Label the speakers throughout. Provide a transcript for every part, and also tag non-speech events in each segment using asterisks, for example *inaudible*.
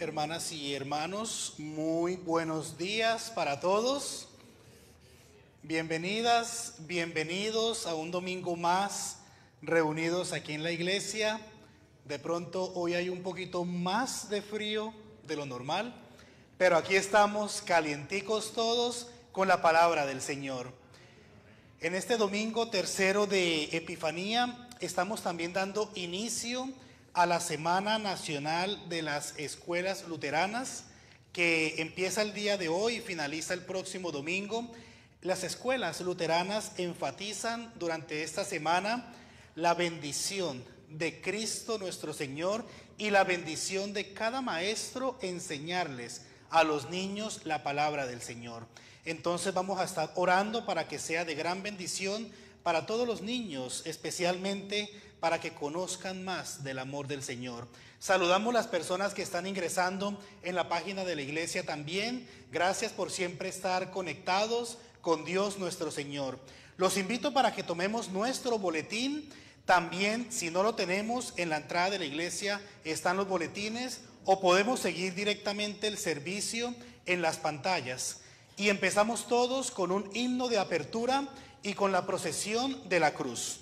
Speaker 1: Hermanas y hermanos, muy buenos días para todos. Bienvenidas, bienvenidos a un domingo más reunidos aquí en la iglesia. De pronto hoy hay un poquito más de frío de lo normal, pero aquí estamos calienticos todos con la palabra del Señor. En este domingo tercero de Epifanía estamos también dando inicio a a la Semana Nacional de las Escuelas Luteranas, que empieza el día de hoy y finaliza el próximo domingo. Las escuelas luteranas enfatizan durante esta semana la bendición de Cristo nuestro Señor y la bendición de cada maestro enseñarles a los niños la palabra del Señor. Entonces vamos a estar orando para que sea de gran bendición para todos los niños, especialmente para que conozcan más del amor del Señor. Saludamos las personas que están ingresando en la página de la iglesia también. Gracias por siempre estar conectados con Dios nuestro Señor. Los invito para que tomemos nuestro boletín. También, si no lo tenemos, en la entrada de la iglesia están los boletines o podemos seguir directamente el servicio en las pantallas. Y empezamos todos con un himno de apertura y con la procesión de la cruz.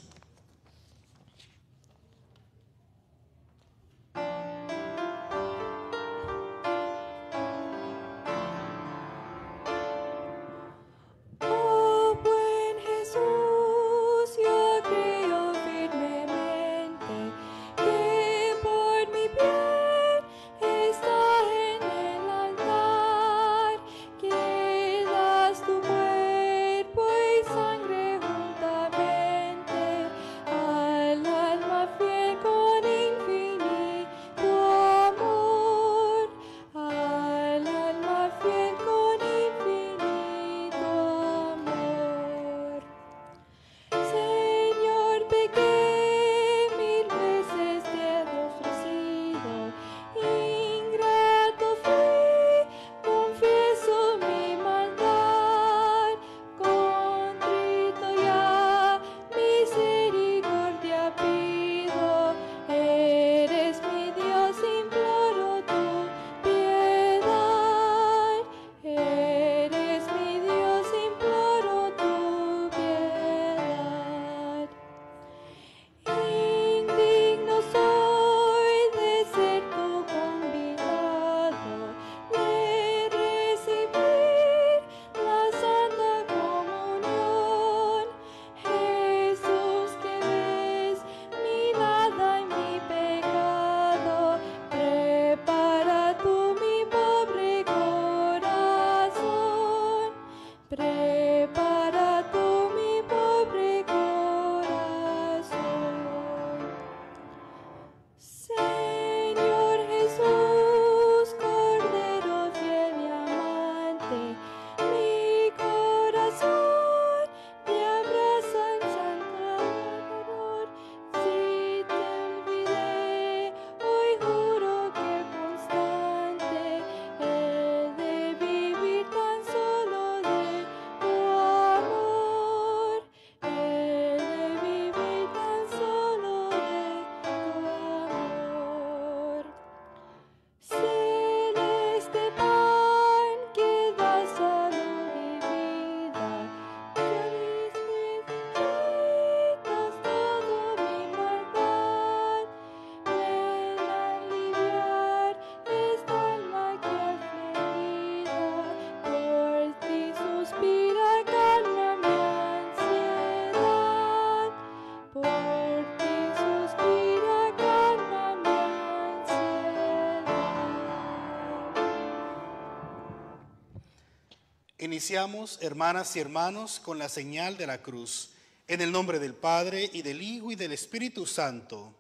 Speaker 1: Iniciamos, hermanas y hermanos, con la señal de la cruz, en el nombre del Padre y del Hijo y del Espíritu Santo.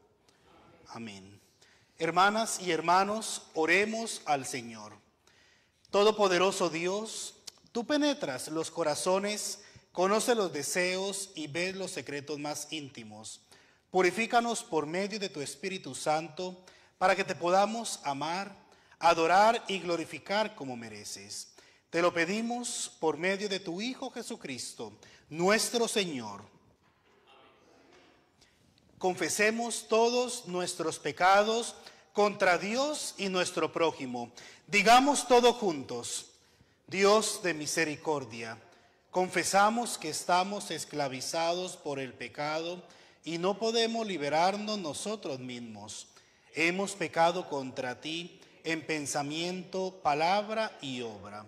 Speaker 1: Amén. Hermanas y hermanos, oremos al Señor. Todopoderoso Dios, tú penetras los corazones, conoces los deseos y ves los secretos más íntimos. Purifícanos por medio de tu Espíritu Santo para que te podamos amar, adorar y glorificar como mereces. Te lo pedimos por medio de tu Hijo Jesucristo, nuestro Señor. Confesemos todos nuestros pecados contra Dios y nuestro prójimo. Digamos todo juntos, Dios de misericordia, confesamos que estamos esclavizados por el pecado y no podemos liberarnos nosotros mismos. Hemos pecado contra ti en pensamiento, palabra y obra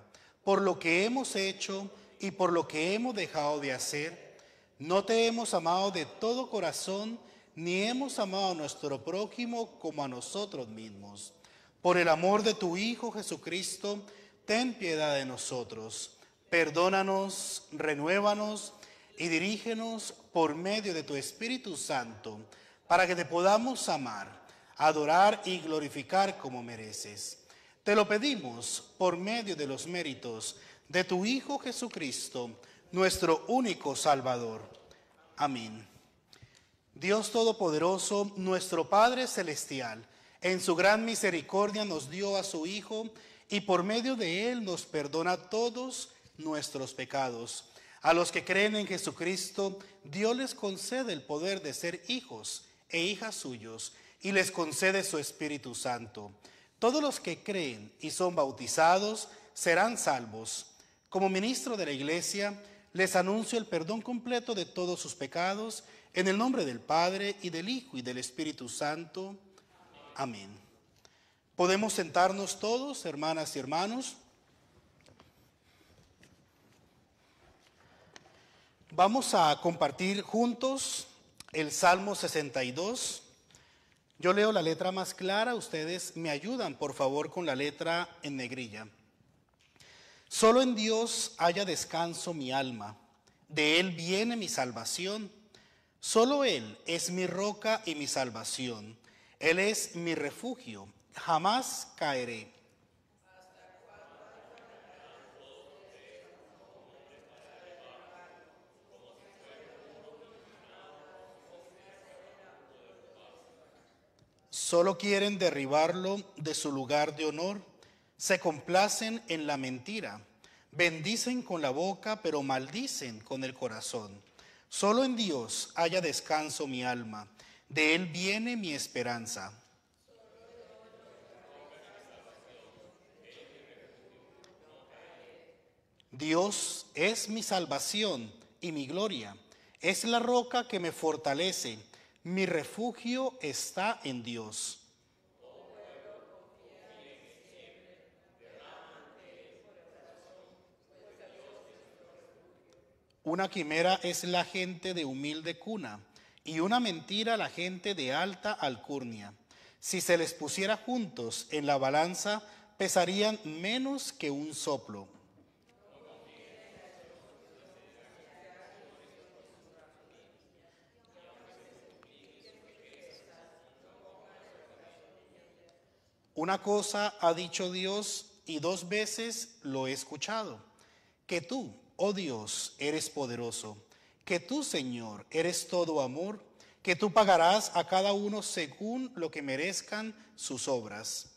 Speaker 1: por lo que hemos hecho y por lo que hemos dejado de hacer. No te hemos amado de todo corazón, ni hemos amado a nuestro prójimo como a nosotros mismos. Por el amor de tu Hijo Jesucristo, ten piedad de nosotros. Perdónanos, renuévanos y dirígenos por medio de tu Espíritu Santo, para que te podamos amar, adorar y glorificar como mereces. Te lo pedimos por medio de los méritos de tu Hijo Jesucristo, nuestro único Salvador. Amén. Dios Todopoderoso, nuestro Padre Celestial, en su gran misericordia nos dio a su Hijo y por medio de él nos perdona todos nuestros pecados. A los que creen en Jesucristo, Dios les concede el poder de ser hijos e hijas suyos y les concede su Espíritu Santo todos los que creen y son bautizados serán salvos. Como ministro de la iglesia, les anuncio el perdón completo de todos sus pecados, en el nombre del Padre y del Hijo y del Espíritu Santo. Amén. Podemos sentarnos todos, hermanas y hermanos. Vamos a compartir juntos el Salmo 62 yo leo la letra más clara, ustedes me ayudan por favor con la letra en negrilla. Solo en Dios haya descanso mi alma, de Él viene mi salvación. Solo Él es mi roca y mi salvación, Él es mi refugio, jamás caeré. Solo quieren derribarlo de su lugar de honor. Se complacen en la mentira. Bendicen con la boca, pero maldicen con el corazón. Solo en Dios haya descanso mi alma. De Él viene mi esperanza. Dios es mi salvación y mi gloria. Es la roca que me fortalece mi refugio está en Dios. Una quimera es la gente de humilde cuna y una mentira la gente de alta alcurnia. Si se les pusiera juntos en la balanza, pesarían menos que un soplo. Una cosa ha dicho Dios y dos veces lo he escuchado, que tú, oh Dios, eres poderoso, que tú, Señor, eres todo amor, que tú pagarás a cada uno según lo que merezcan sus obras.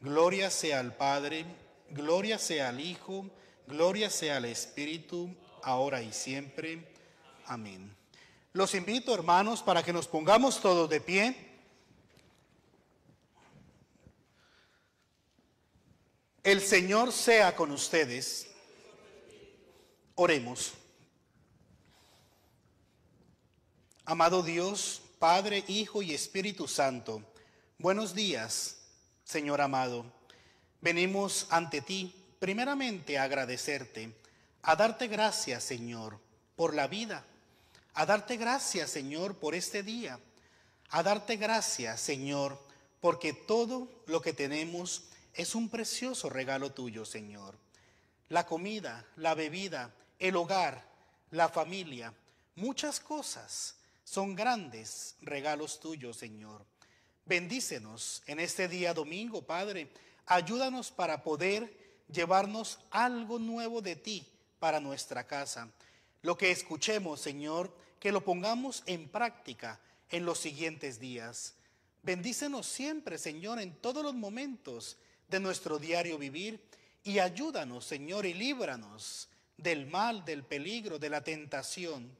Speaker 1: Gloria sea al Padre, gloria sea al Hijo, gloria sea al Espíritu, ahora y siempre. Amén. Los invito, hermanos, para que nos pongamos todos de pie. El Señor sea con ustedes. Oremos. Amado Dios, Padre, Hijo y Espíritu Santo, buenos días, Señor amado. Venimos ante ti primeramente a agradecerte, a darte gracias, Señor, por la vida, a darte gracias, Señor, por este día, a darte gracias, Señor, porque todo lo que tenemos es un precioso regalo tuyo, Señor. La comida, la bebida, el hogar, la familia, muchas cosas son grandes regalos tuyos, Señor. Bendícenos en este día domingo, Padre. Ayúdanos para poder llevarnos algo nuevo de ti para nuestra casa. Lo que escuchemos, Señor, que lo pongamos en práctica en los siguientes días. Bendícenos siempre, Señor, en todos los momentos de nuestro diario vivir y ayúdanos, Señor, y líbranos del mal, del peligro, de la tentación.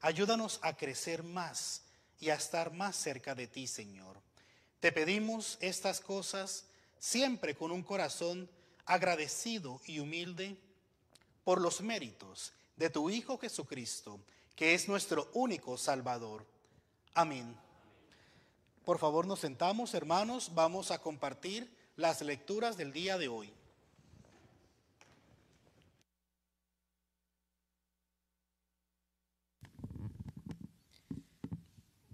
Speaker 1: Ayúdanos a crecer más y a estar más cerca de ti, Señor. Te pedimos estas cosas siempre con un corazón agradecido y humilde por los méritos de tu Hijo Jesucristo, que es nuestro único Salvador. Amén. Por favor, nos sentamos, hermanos, vamos a compartir las lecturas del día de hoy.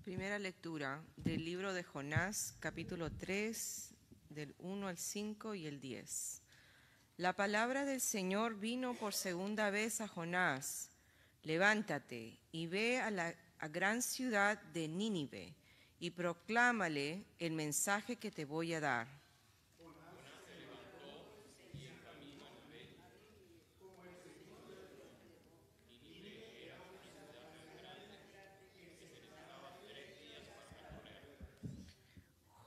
Speaker 2: Primera lectura del libro de Jonás, capítulo 3, del 1 al 5 y el 10. La palabra del Señor vino por segunda vez a Jonás. Levántate y ve a la gran ciudad de Nínive y proclámale el mensaje que te voy a dar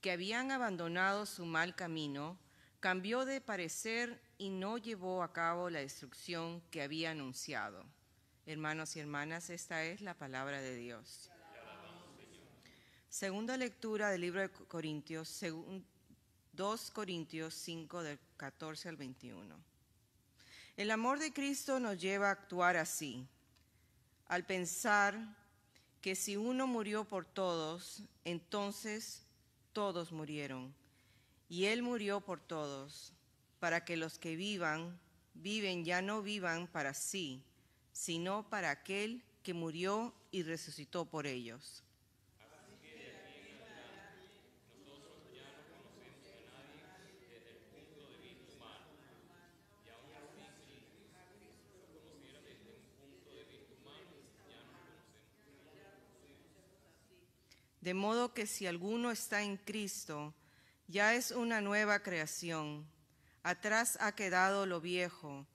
Speaker 2: que habían abandonado su mal camino, cambió de parecer y no llevó a cabo la destrucción que había anunciado. Hermanos y hermanas, esta es la palabra de Dios. Segunda lectura del libro de Corintios, 2 Corintios 5 del 14 al 21. El amor de Cristo nos lleva a actuar así, al pensar que si uno murió por todos, entonces todos murieron, y Él murió por todos, para que los que vivan, viven ya no vivan para sí, sino para aquel que murió y resucitó por ellos. De modo que si alguno está en Cristo, ya es una nueva creación. Atrás ha quedado lo viejo.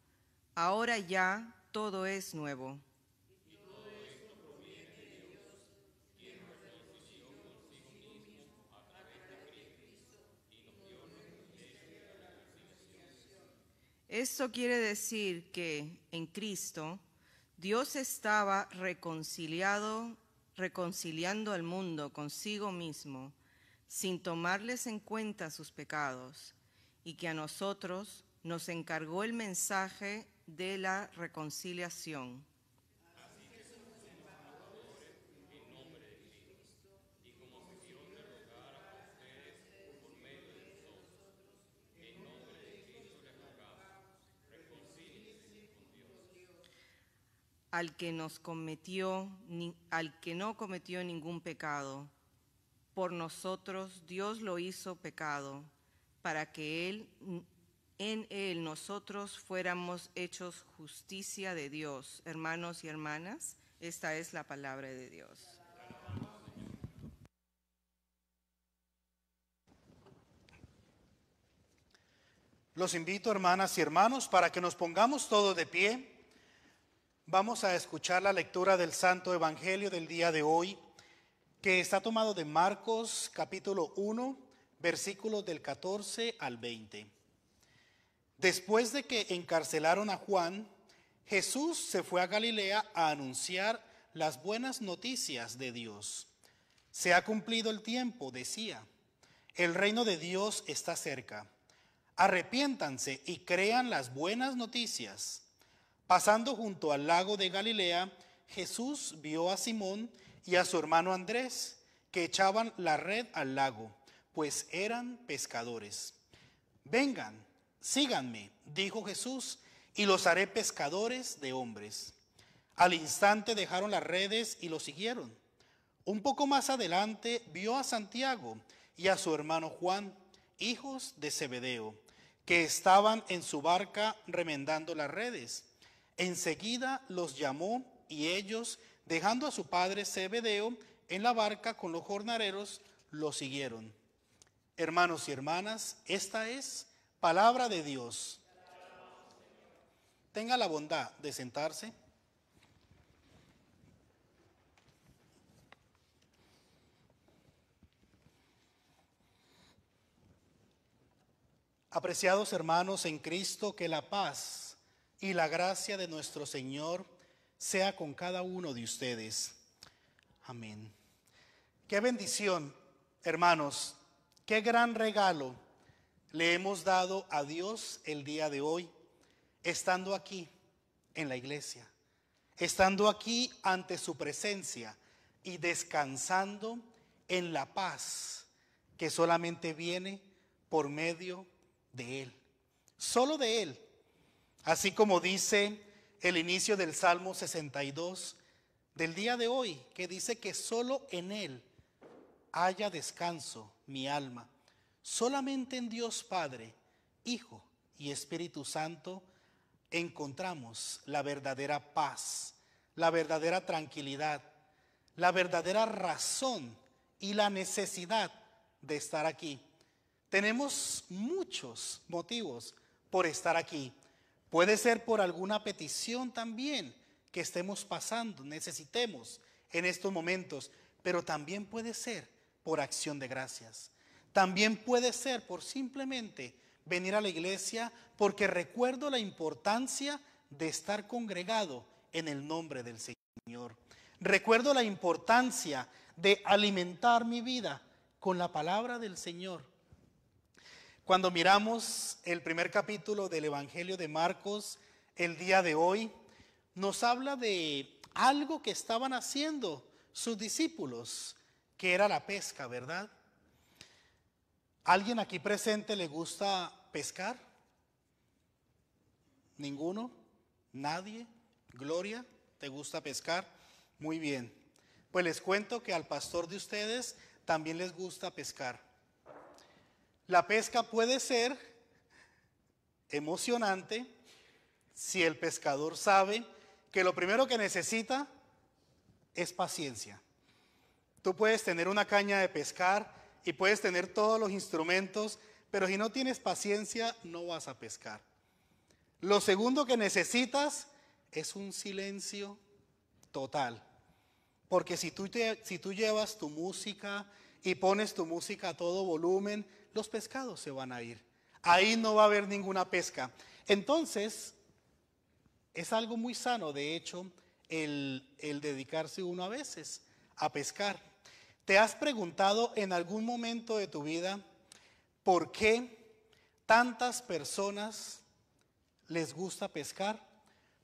Speaker 2: Ahora ya todo es nuevo. Esto quiere decir que en Cristo Dios estaba reconciliado reconciliando al mundo consigo mismo, sin tomarles en cuenta sus pecados, y que a nosotros nos encargó el mensaje de la reconciliación. al que nos cometió, al que no cometió ningún pecado. Por nosotros Dios lo hizo pecado, para que él, en él nosotros fuéramos hechos justicia de Dios. Hermanos y hermanas, esta es la palabra de Dios.
Speaker 1: Los invito, hermanas y hermanos, para que nos pongamos todos de pie Vamos a escuchar la lectura del Santo Evangelio del día de hoy, que está tomado de Marcos capítulo 1, versículos del 14 al 20. Después de que encarcelaron a Juan, Jesús se fue a Galilea a anunciar las buenas noticias de Dios. Se ha cumplido el tiempo, decía. El reino de Dios está cerca. Arrepiéntanse y crean las buenas noticias Pasando junto al lago de Galilea, Jesús vio a Simón y a su hermano Andrés, que echaban la red al lago, pues eran pescadores. Vengan, síganme, dijo Jesús, y los haré pescadores de hombres. Al instante dejaron las redes y lo siguieron. Un poco más adelante vio a Santiago y a su hermano Juan, hijos de Zebedeo, que estaban en su barca remendando las redes Enseguida los llamó y ellos, dejando a su padre Zebedeo en la barca con los jornaleros, lo siguieron. Hermanos y hermanas, esta es palabra de Dios. Tenga la bondad de sentarse. Apreciados hermanos en Cristo, que la paz y la gracia de nuestro Señor sea con cada uno de ustedes. Amén. Qué bendición, hermanos. Qué gran regalo le hemos dado a Dios el día de hoy, estando aquí en la iglesia, estando aquí ante su presencia y descansando en la paz que solamente viene por medio de Él. Solo de Él Así como dice el inicio del Salmo 62 del día de hoy, que dice que solo en Él haya descanso mi alma. Solamente en Dios Padre, Hijo y Espíritu Santo encontramos la verdadera paz, la verdadera tranquilidad, la verdadera razón y la necesidad de estar aquí. Tenemos muchos motivos por estar aquí. Puede ser por alguna petición también que estemos pasando, necesitemos en estos momentos, pero también puede ser por acción de gracias. También puede ser por simplemente venir a la iglesia porque recuerdo la importancia de estar congregado en el nombre del Señor. Recuerdo la importancia de alimentar mi vida con la palabra del Señor cuando miramos el primer capítulo del Evangelio de Marcos, el día de hoy, nos habla de algo que estaban haciendo sus discípulos, que era la pesca, ¿verdad? ¿Alguien aquí presente le gusta pescar? ¿Ninguno? ¿Nadie? ¿Gloria? ¿Te gusta pescar? Muy bien. Pues les cuento que al pastor de ustedes también les gusta pescar. La pesca puede ser emocionante si el pescador sabe que lo primero que necesita es paciencia. Tú puedes tener una caña de pescar y puedes tener todos los instrumentos, pero si no tienes paciencia no vas a pescar. Lo segundo que necesitas es un silencio total. Porque si tú, si tú llevas tu música y pones tu música a todo volumen, los pescados se van a ir. Ahí no va a haber ninguna pesca. Entonces, es algo muy sano, de hecho, el, dedicarse uno a veces a pescar. ¿Te has preguntado en algún momento de tu vida por qué tantas personas les gusta pescar?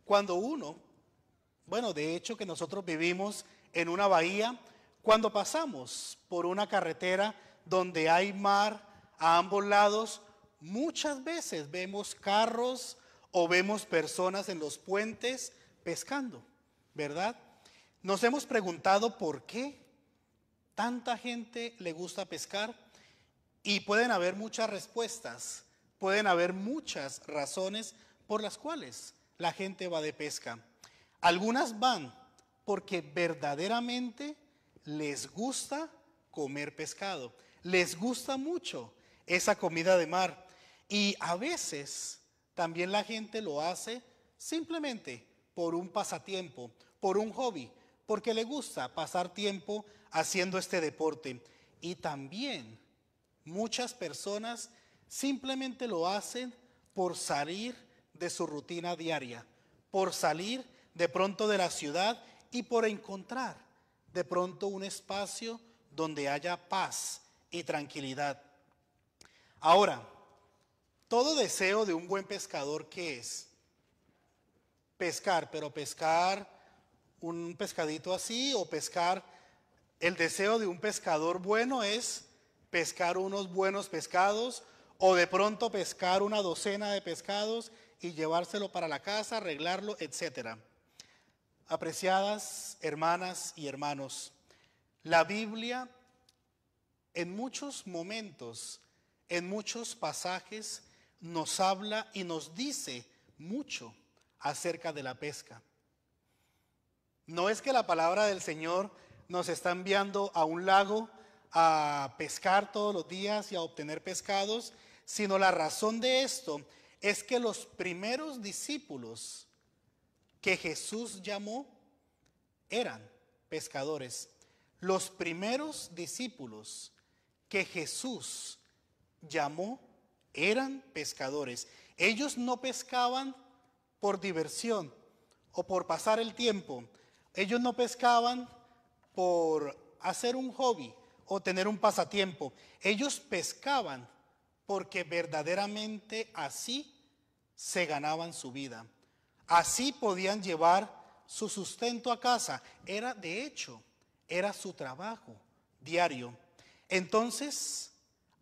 Speaker 1: Cuando uno, bueno, de hecho que nosotros vivimos en una bahía, cuando pasamos por una carretera donde hay mar, a ambos lados, muchas veces vemos carros o vemos personas en los puentes pescando, ¿verdad? Nos hemos preguntado por qué tanta gente le gusta pescar y pueden haber muchas respuestas, pueden haber muchas razones por las cuales la gente va de pesca. Algunas van porque verdaderamente les gusta comer pescado, les gusta mucho esa comida de mar. Y a veces también la gente lo hace simplemente por un pasatiempo, por un hobby, porque le gusta pasar tiempo haciendo este deporte. Y también muchas personas simplemente lo hacen por salir de su rutina diaria, por salir de pronto de la ciudad y por encontrar de pronto un espacio donde haya paz y tranquilidad. Ahora, todo deseo de un buen pescador, que es? Pescar, pero pescar un pescadito así o pescar... El deseo de un pescador bueno es pescar unos buenos pescados o de pronto pescar una docena de pescados y llevárselo para la casa, arreglarlo, etc. Apreciadas hermanas y hermanos, la Biblia en muchos momentos en muchos pasajes nos habla y nos dice mucho acerca de la pesca. No es que la palabra del Señor nos está enviando a un lago a pescar todos los días y a obtener pescados, sino la razón de esto es que los primeros discípulos que Jesús llamó eran pescadores. Los primeros discípulos que Jesús llamó, eran pescadores. Ellos no pescaban por diversión o por pasar el tiempo. Ellos no pescaban por hacer un hobby o tener un pasatiempo. Ellos pescaban porque verdaderamente así se ganaban su vida. Así podían llevar su sustento a casa. Era, de hecho, era su trabajo diario. Entonces,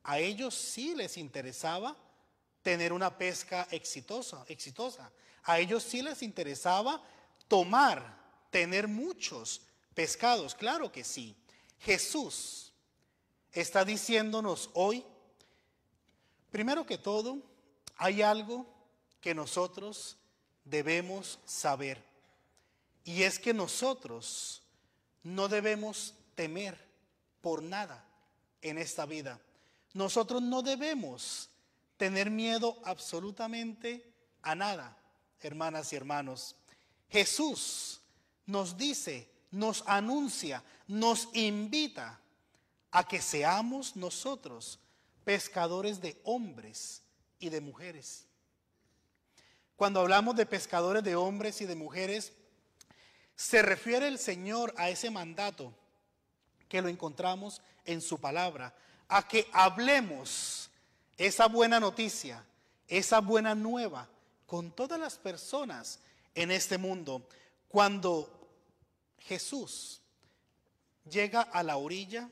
Speaker 1: a ellos sí les interesaba tener una pesca exitosa, exitosa. A ellos sí les interesaba tomar, tener muchos pescados, claro que sí. Jesús está diciéndonos hoy, primero que todo, hay algo que nosotros debemos saber. Y es que nosotros no debemos temer por nada en esta vida. Nosotros no debemos tener miedo absolutamente a nada, hermanas y hermanos. Jesús nos dice, nos anuncia, nos invita a que seamos nosotros pescadores de hombres y de mujeres. Cuando hablamos de pescadores de hombres y de mujeres, se refiere el Señor a ese mandato que lo encontramos en su palabra a que hablemos esa buena noticia, esa buena nueva con todas las personas en este mundo. Cuando Jesús llega a la orilla,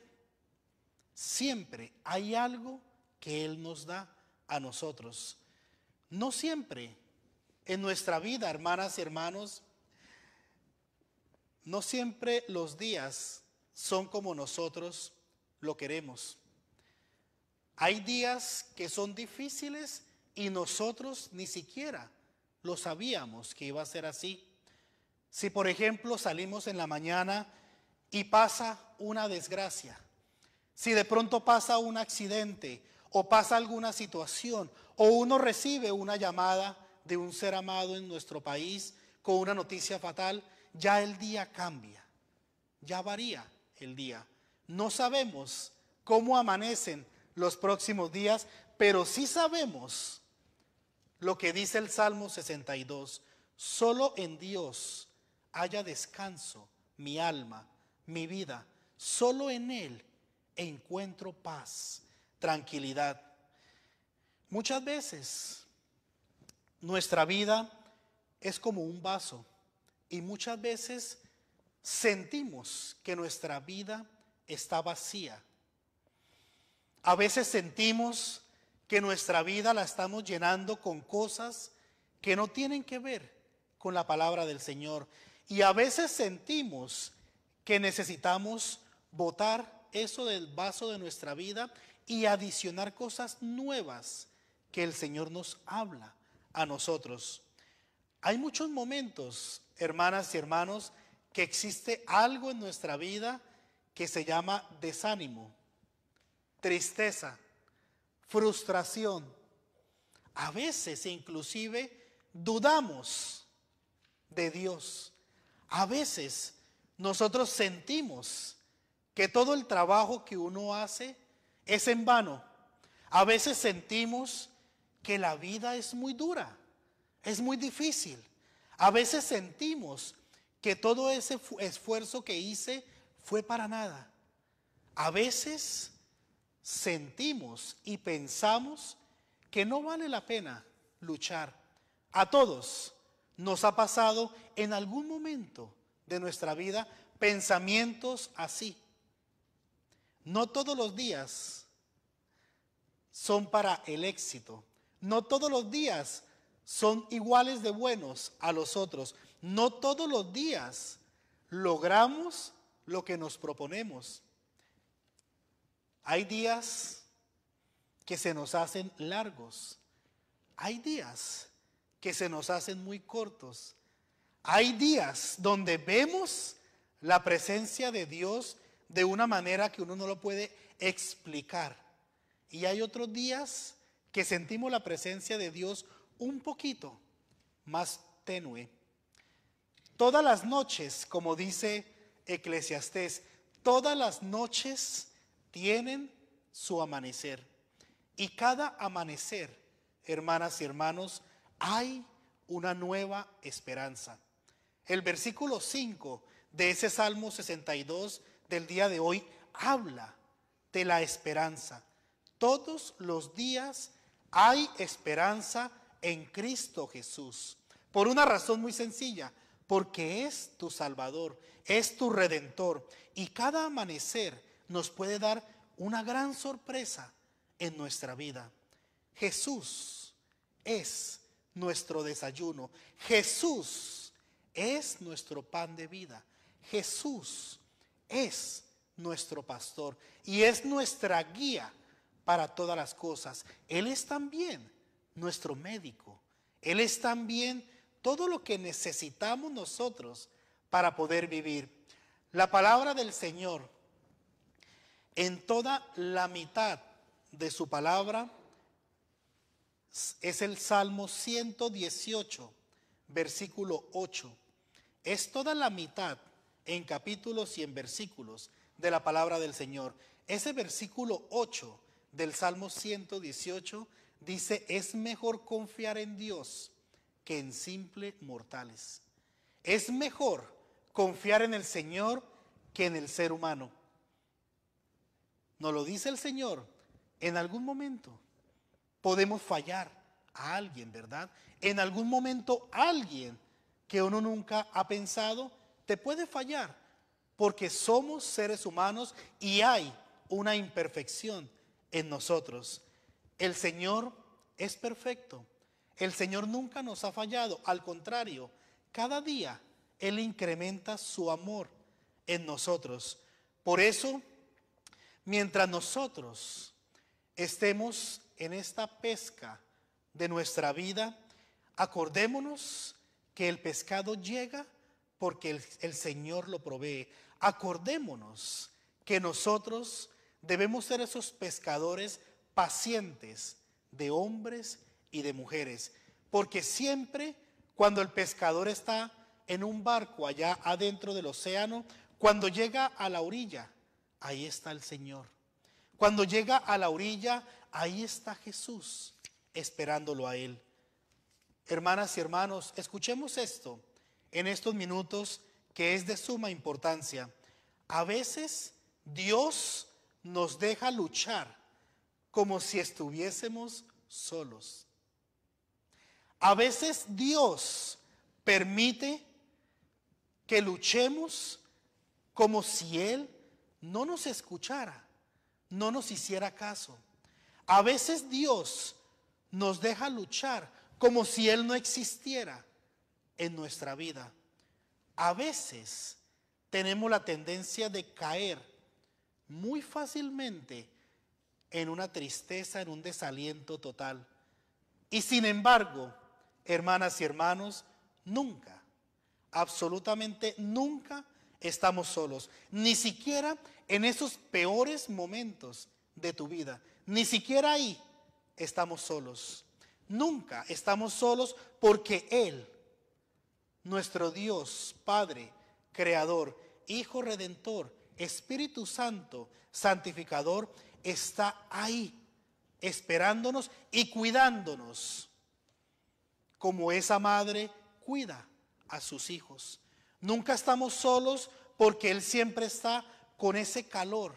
Speaker 1: siempre hay algo que Él nos da a nosotros. No siempre en nuestra vida, hermanas y hermanos, no siempre los días son como nosotros lo queremos. Hay días que son difíciles y nosotros ni siquiera lo sabíamos que iba a ser así. Si por ejemplo salimos en la mañana y pasa una desgracia, si de pronto pasa un accidente o pasa alguna situación o uno recibe una llamada de un ser amado en nuestro país con una noticia fatal, ya el día cambia, ya varía el día. No sabemos cómo amanecen los próximos días, pero sí sabemos lo que dice el Salmo 62. Solo en Dios haya descanso mi alma, mi vida. Solo en Él encuentro paz, tranquilidad. Muchas veces nuestra vida es como un vaso y muchas veces sentimos que nuestra vida está vacía, a veces sentimos que nuestra vida la estamos llenando con cosas que no tienen que ver con la palabra del Señor. Y a veces sentimos que necesitamos botar eso del vaso de nuestra vida y adicionar cosas nuevas que el Señor nos habla a nosotros. Hay muchos momentos, hermanas y hermanos, que existe algo en nuestra vida que se llama desánimo tristeza, frustración. A veces inclusive dudamos de Dios. A veces nosotros sentimos que todo el trabajo que uno hace es en vano. A veces sentimos que la vida es muy dura, es muy difícil. A veces sentimos que todo ese esfuerzo que hice fue para nada. A veces sentimos y pensamos que no vale la pena luchar. A todos nos ha pasado en algún momento de nuestra vida pensamientos así. No todos los días son para el éxito. No todos los días son iguales de buenos a los otros. No todos los días logramos lo que nos proponemos. Hay días que se nos hacen largos. Hay días que se nos hacen muy cortos. Hay días donde vemos la presencia de Dios de una manera que uno no lo puede explicar. Y hay otros días que sentimos la presencia de Dios un poquito más tenue. Todas las noches, como dice Eclesiastés, todas las noches tienen su amanecer. Y cada amanecer, hermanas y hermanos, hay una nueva esperanza. El versículo 5 de ese Salmo 62 del día de hoy habla de la esperanza. Todos los días hay esperanza en Cristo Jesús. Por una razón muy sencilla, porque es tu Salvador, es tu Redentor. Y cada amanecer nos puede dar una gran sorpresa en nuestra vida. Jesús es nuestro desayuno. Jesús es nuestro pan de vida. Jesús es nuestro pastor y es nuestra guía para todas las cosas. Él es también nuestro médico. Él es también todo lo que necesitamos nosotros para poder vivir. La palabra del Señor en toda la mitad de su palabra es el Salmo 118, versículo 8. Es toda la mitad en capítulos y en versículos de la palabra del Señor. Ese versículo 8 del Salmo 118 dice, es mejor confiar en Dios que en simples mortales. Es mejor confiar en el Señor que en el ser humano. Nos lo dice el Señor. En algún momento podemos fallar a alguien, ¿verdad? En algún momento alguien que uno nunca ha pensado te puede fallar porque somos seres humanos y hay una imperfección en nosotros. El Señor es perfecto. El Señor nunca nos ha fallado. Al contrario, cada día Él incrementa su amor en nosotros. Por eso mientras nosotros estemos en esta pesca de nuestra vida, acordémonos que el pescado llega porque el, Señor lo provee. Acordémonos que nosotros debemos ser esos pescadores pacientes de hombres y de mujeres, porque siempre cuando el pescador está en un barco allá adentro del océano, cuando llega a la orilla, ahí está el Señor. Cuando llega a la orilla, ahí está Jesús esperándolo a él. Hermanas y hermanos, escuchemos esto en estos minutos que es de suma importancia. A veces Dios nos deja luchar como si estuviésemos solos. A veces Dios permite que luchemos como si Él no nos escuchara, no nos hiciera caso. A veces Dios nos deja luchar como si Él no existiera en nuestra vida. A veces tenemos la tendencia de caer muy fácilmente en una tristeza, en un desaliento total. Y sin embargo, hermanas y hermanos, nunca, absolutamente nunca estamos solos. Ni siquiera en esos peores momentos de tu vida, ni siquiera ahí estamos solos. Nunca estamos solos porque Él, nuestro Dios, Padre, Creador, Hijo Redentor, Espíritu Santo, Santificador, está ahí esperándonos y cuidándonos, como esa madre cuida a sus hijos. Nunca estamos solos porque Él siempre está con ese calor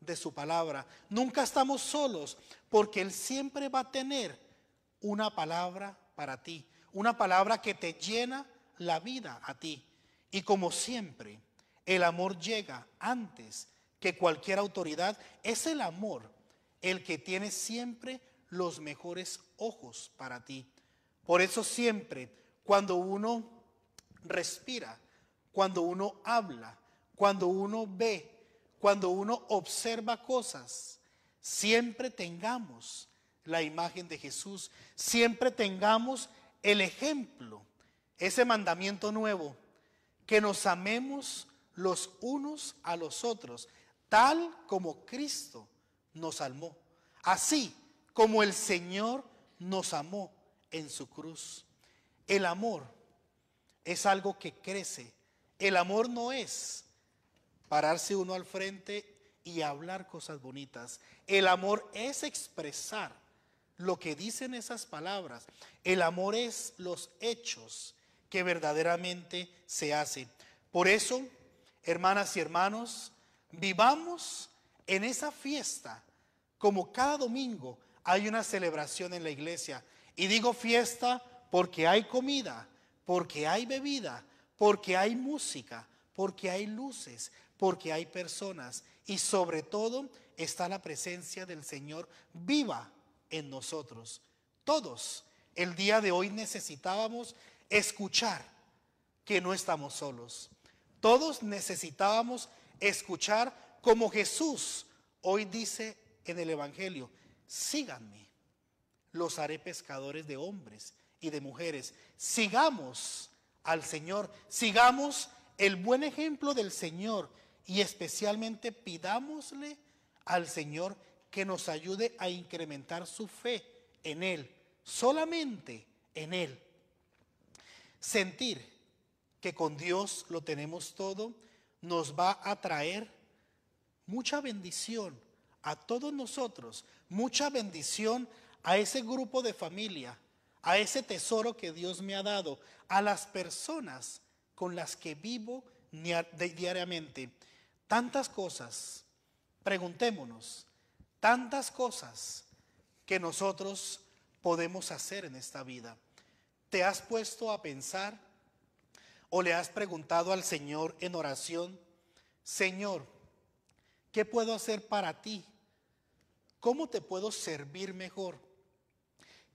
Speaker 1: de su palabra. Nunca estamos solos porque Él siempre va a tener una palabra para ti, una palabra que te llena la vida a ti. Y como siempre, el amor llega antes que cualquier autoridad. Es el amor el que tiene siempre los mejores ojos para ti. Por eso siempre, cuando uno respira, cuando uno habla, cuando uno ve, cuando uno observa cosas, siempre tengamos la imagen de Jesús, siempre tengamos el ejemplo, ese mandamiento nuevo, que nos amemos los unos a los otros, tal como Cristo nos amó, así como el Señor nos amó en su cruz. El amor es algo que crece el amor no es pararse uno al frente y hablar cosas bonitas. El amor es expresar lo que dicen esas palabras. El amor es los hechos que verdaderamente se hacen. Por eso, hermanas y hermanos, vivamos en esa fiesta como cada domingo hay una celebración en la iglesia. Y digo fiesta porque hay comida, porque hay bebida, porque hay música, porque hay luces, porque hay personas y sobre todo está la presencia del Señor viva en nosotros. Todos el día de hoy necesitábamos escuchar que no estamos solos. Todos necesitábamos escuchar como Jesús hoy dice en el Evangelio, síganme, los haré pescadores de hombres y de mujeres. Sigamos al Señor. Sigamos el buen ejemplo del Señor y especialmente pidámosle al Señor que nos ayude a incrementar su fe en Él, solamente en Él. Sentir que con Dios lo tenemos todo nos va a traer mucha bendición a todos nosotros, mucha bendición a ese grupo de familia, a ese tesoro que Dios me ha dado, a las personas con las que vivo diariamente. Tantas cosas, preguntémonos, tantas cosas que nosotros podemos hacer en esta vida. ¿Te has puesto a pensar o le has preguntado al Señor en oración, Señor, ¿qué puedo hacer para ti? ¿Cómo te puedo servir mejor?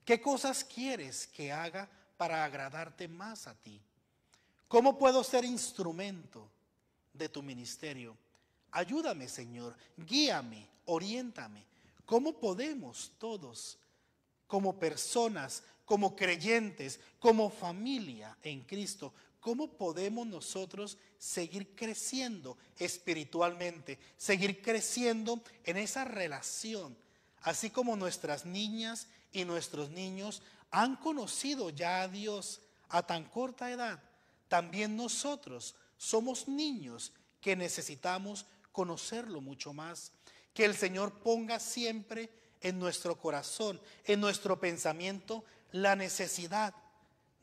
Speaker 1: ¿Qué cosas quieres que haga para agradarte más a ti? ¿Cómo puedo ser instrumento de tu ministerio? Ayúdame, Señor, guíame, oriéntame. ¿Cómo podemos todos, como personas, como creyentes, como familia en Cristo, cómo podemos nosotros seguir creciendo espiritualmente, seguir creciendo en esa relación, así como nuestras niñas y nuestros niños han conocido ya a Dios a tan corta edad, también nosotros somos niños que necesitamos conocerlo mucho más. Que el Señor ponga siempre en nuestro corazón, en nuestro pensamiento, la necesidad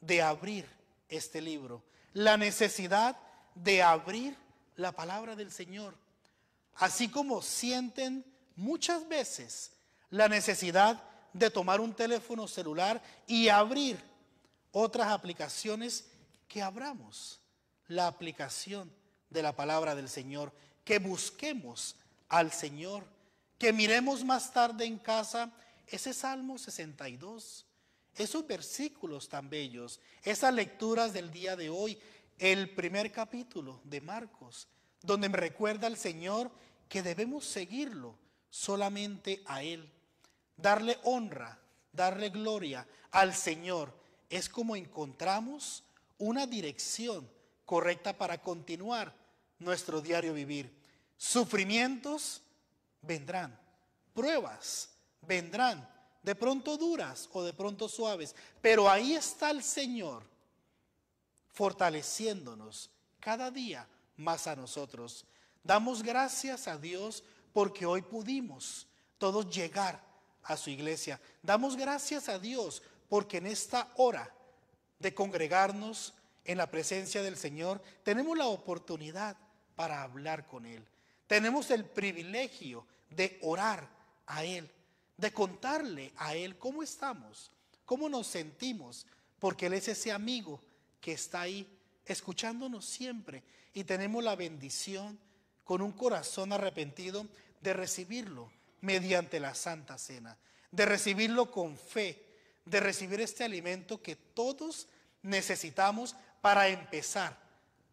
Speaker 1: de abrir este libro, la necesidad de abrir la palabra del Señor. Así como sienten muchas veces la necesidad de tomar un teléfono celular y abrir otras aplicaciones que abramos la aplicación de la palabra del Señor, que busquemos al Señor, que miremos más tarde en casa ese Salmo 62, esos versículos tan bellos, esas lecturas del día de hoy, el primer capítulo de Marcos, donde me recuerda al Señor que debemos seguirlo solamente a Él, Darle honra, darle gloria al Señor es como encontramos una dirección correcta para continuar nuestro diario vivir. Sufrimientos vendrán, pruebas vendrán, de pronto duras o de pronto suaves, pero ahí está el Señor fortaleciéndonos cada día más a nosotros. Damos gracias a Dios porque hoy pudimos todos llegar a su iglesia. Damos gracias a Dios porque en esta hora de congregarnos en la presencia del Señor tenemos la oportunidad para hablar con Él. Tenemos el privilegio de orar a Él, de contarle a Él cómo estamos, cómo nos sentimos, porque Él es ese amigo que está ahí escuchándonos siempre y tenemos la bendición con un corazón arrepentido de recibirlo mediante la Santa Cena, de recibirlo con fe, de recibir este alimento que todos necesitamos para empezar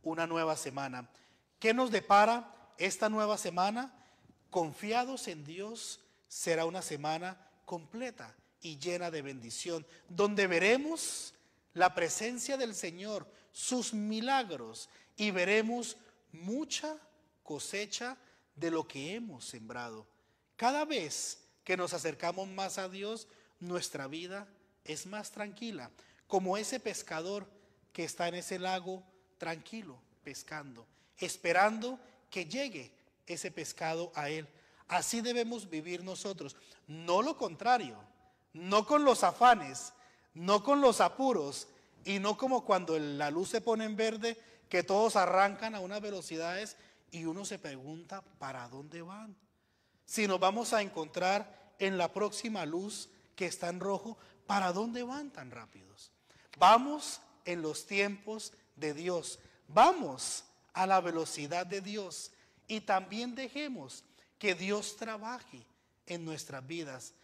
Speaker 1: una nueva semana. ¿Qué nos depara esta nueva semana? Confiados en Dios, será una semana completa y llena de bendición, donde veremos la presencia del Señor, sus milagros y veremos mucha cosecha de lo que hemos sembrado. Cada vez que nos acercamos más a Dios, nuestra vida es más tranquila, como ese pescador que está en ese lago tranquilo, pescando, esperando que llegue ese pescado a él. Así debemos vivir nosotros, no lo contrario, no con los afanes, no con los apuros y no como cuando la luz se pone en verde, que todos arrancan a unas velocidades y uno se pregunta, ¿para dónde van? si nos vamos a encontrar en la próxima luz que está en rojo, ¿para dónde van tan rápidos? Vamos en los tiempos de Dios, vamos a la velocidad de Dios y también dejemos que Dios trabaje en nuestras vidas.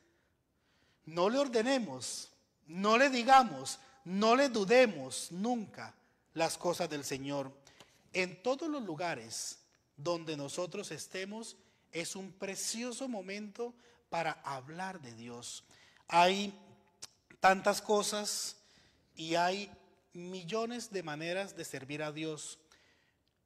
Speaker 1: No le ordenemos, no le digamos, no le dudemos nunca las cosas del Señor. En todos los lugares donde nosotros estemos, es un precioso momento para hablar de Dios. Hay tantas cosas y hay millones de maneras de servir a Dios.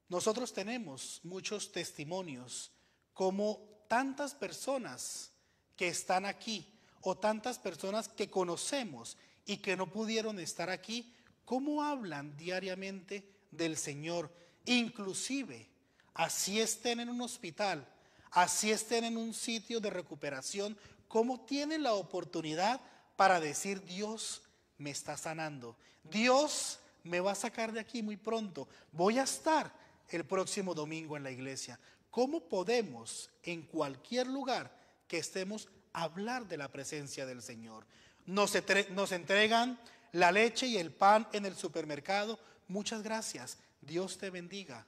Speaker 1: Nosotros tenemos muchos testimonios, como tantas personas que están aquí o tantas personas que conocemos y que no pudieron estar aquí, cómo hablan diariamente del Señor, inclusive así estén en un hospital así estén en un sitio de recuperación, ¿cómo tienen la oportunidad para decir Dios me está sanando? Dios me va a sacar de aquí muy pronto. Voy a estar el próximo domingo en la iglesia. ¿Cómo podemos en cualquier lugar que estemos hablar de la presencia del Señor? Nos, entregan la leche y el pan en el supermercado. Muchas gracias. Dios te bendiga.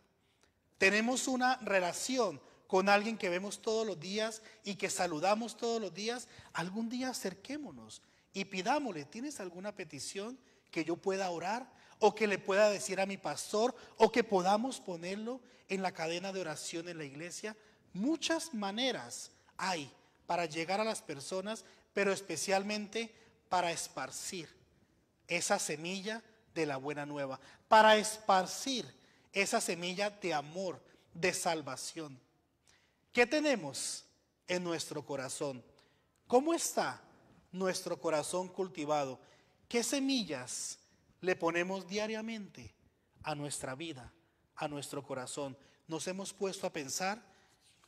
Speaker 1: Tenemos una relación con alguien que vemos todos los días y que saludamos todos los días, algún día acerquémonos y pidámosle, ¿tienes alguna petición que yo pueda orar o que le pueda decir a mi pastor o que podamos ponerlo en la cadena de oración en la iglesia? Muchas maneras hay para llegar a las personas, pero especialmente para esparcir esa semilla de la buena nueva, para esparcir esa semilla de amor, de salvación. ¿Qué tenemos en nuestro corazón? ¿Cómo está nuestro corazón cultivado? ¿Qué semillas le ponemos diariamente a nuestra vida, a nuestro corazón? Nos hemos puesto a pensar,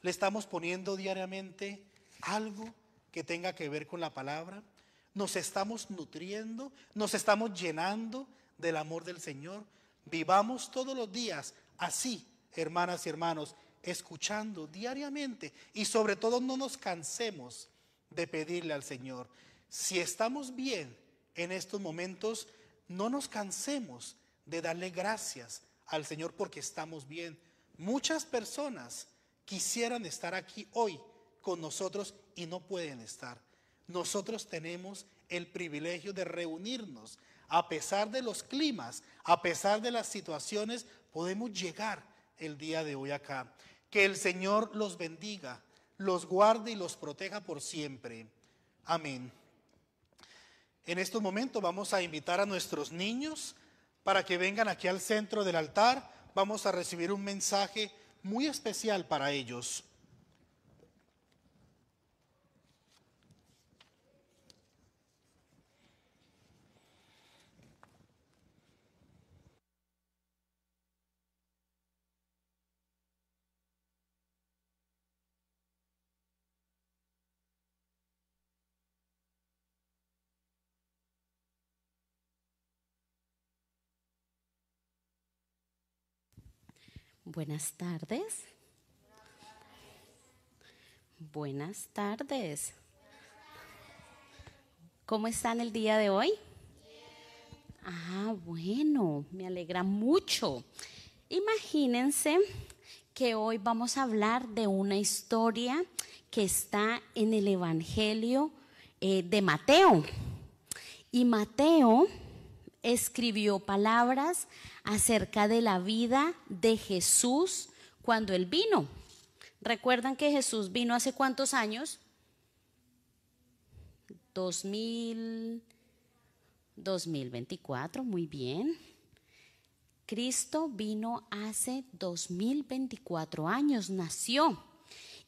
Speaker 1: le estamos poniendo diariamente algo que tenga que ver con la palabra. Nos estamos nutriendo, nos estamos llenando del amor del Señor. Vivamos todos los días así, hermanas y hermanos, escuchando diariamente y sobre todo no nos cansemos de pedirle al Señor. Si estamos bien en estos momentos, no nos cansemos de darle gracias al Señor porque estamos bien. Muchas personas quisieran estar aquí hoy con nosotros y no pueden estar. Nosotros tenemos el privilegio de reunirnos. A pesar de los climas, a pesar de las situaciones, podemos llegar el día de hoy acá. Que el Señor los bendiga, los guarde y los proteja por siempre. Amén. En este momento vamos a invitar a nuestros niños para que vengan aquí al centro del altar. Vamos a recibir un mensaje muy especial para ellos.
Speaker 3: Buenas tardes. Buenas tardes. ¿Cómo están el día de hoy? Ah, bueno, me alegra mucho. Imagínense que hoy vamos a hablar de una historia que está en el Evangelio eh, de Mateo. Y Mateo escribió palabras acerca de la vida de Jesús cuando él vino. ¿Recuerdan que Jesús vino hace cuántos años? 2000, 2024, muy bien. Cristo vino hace 2024 años, nació.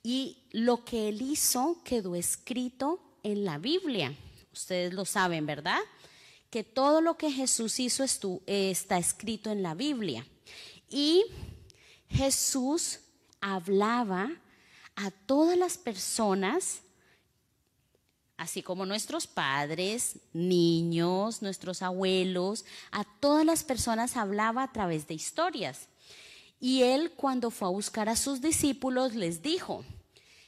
Speaker 3: Y lo que él hizo quedó escrito en la Biblia. Ustedes lo saben, ¿verdad? que todo lo que Jesús hizo está escrito en la Biblia. Y Jesús hablaba a todas las personas, así como nuestros padres, niños, nuestros abuelos, a todas las personas hablaba a través de historias. Y él cuando fue a buscar a sus discípulos les dijo,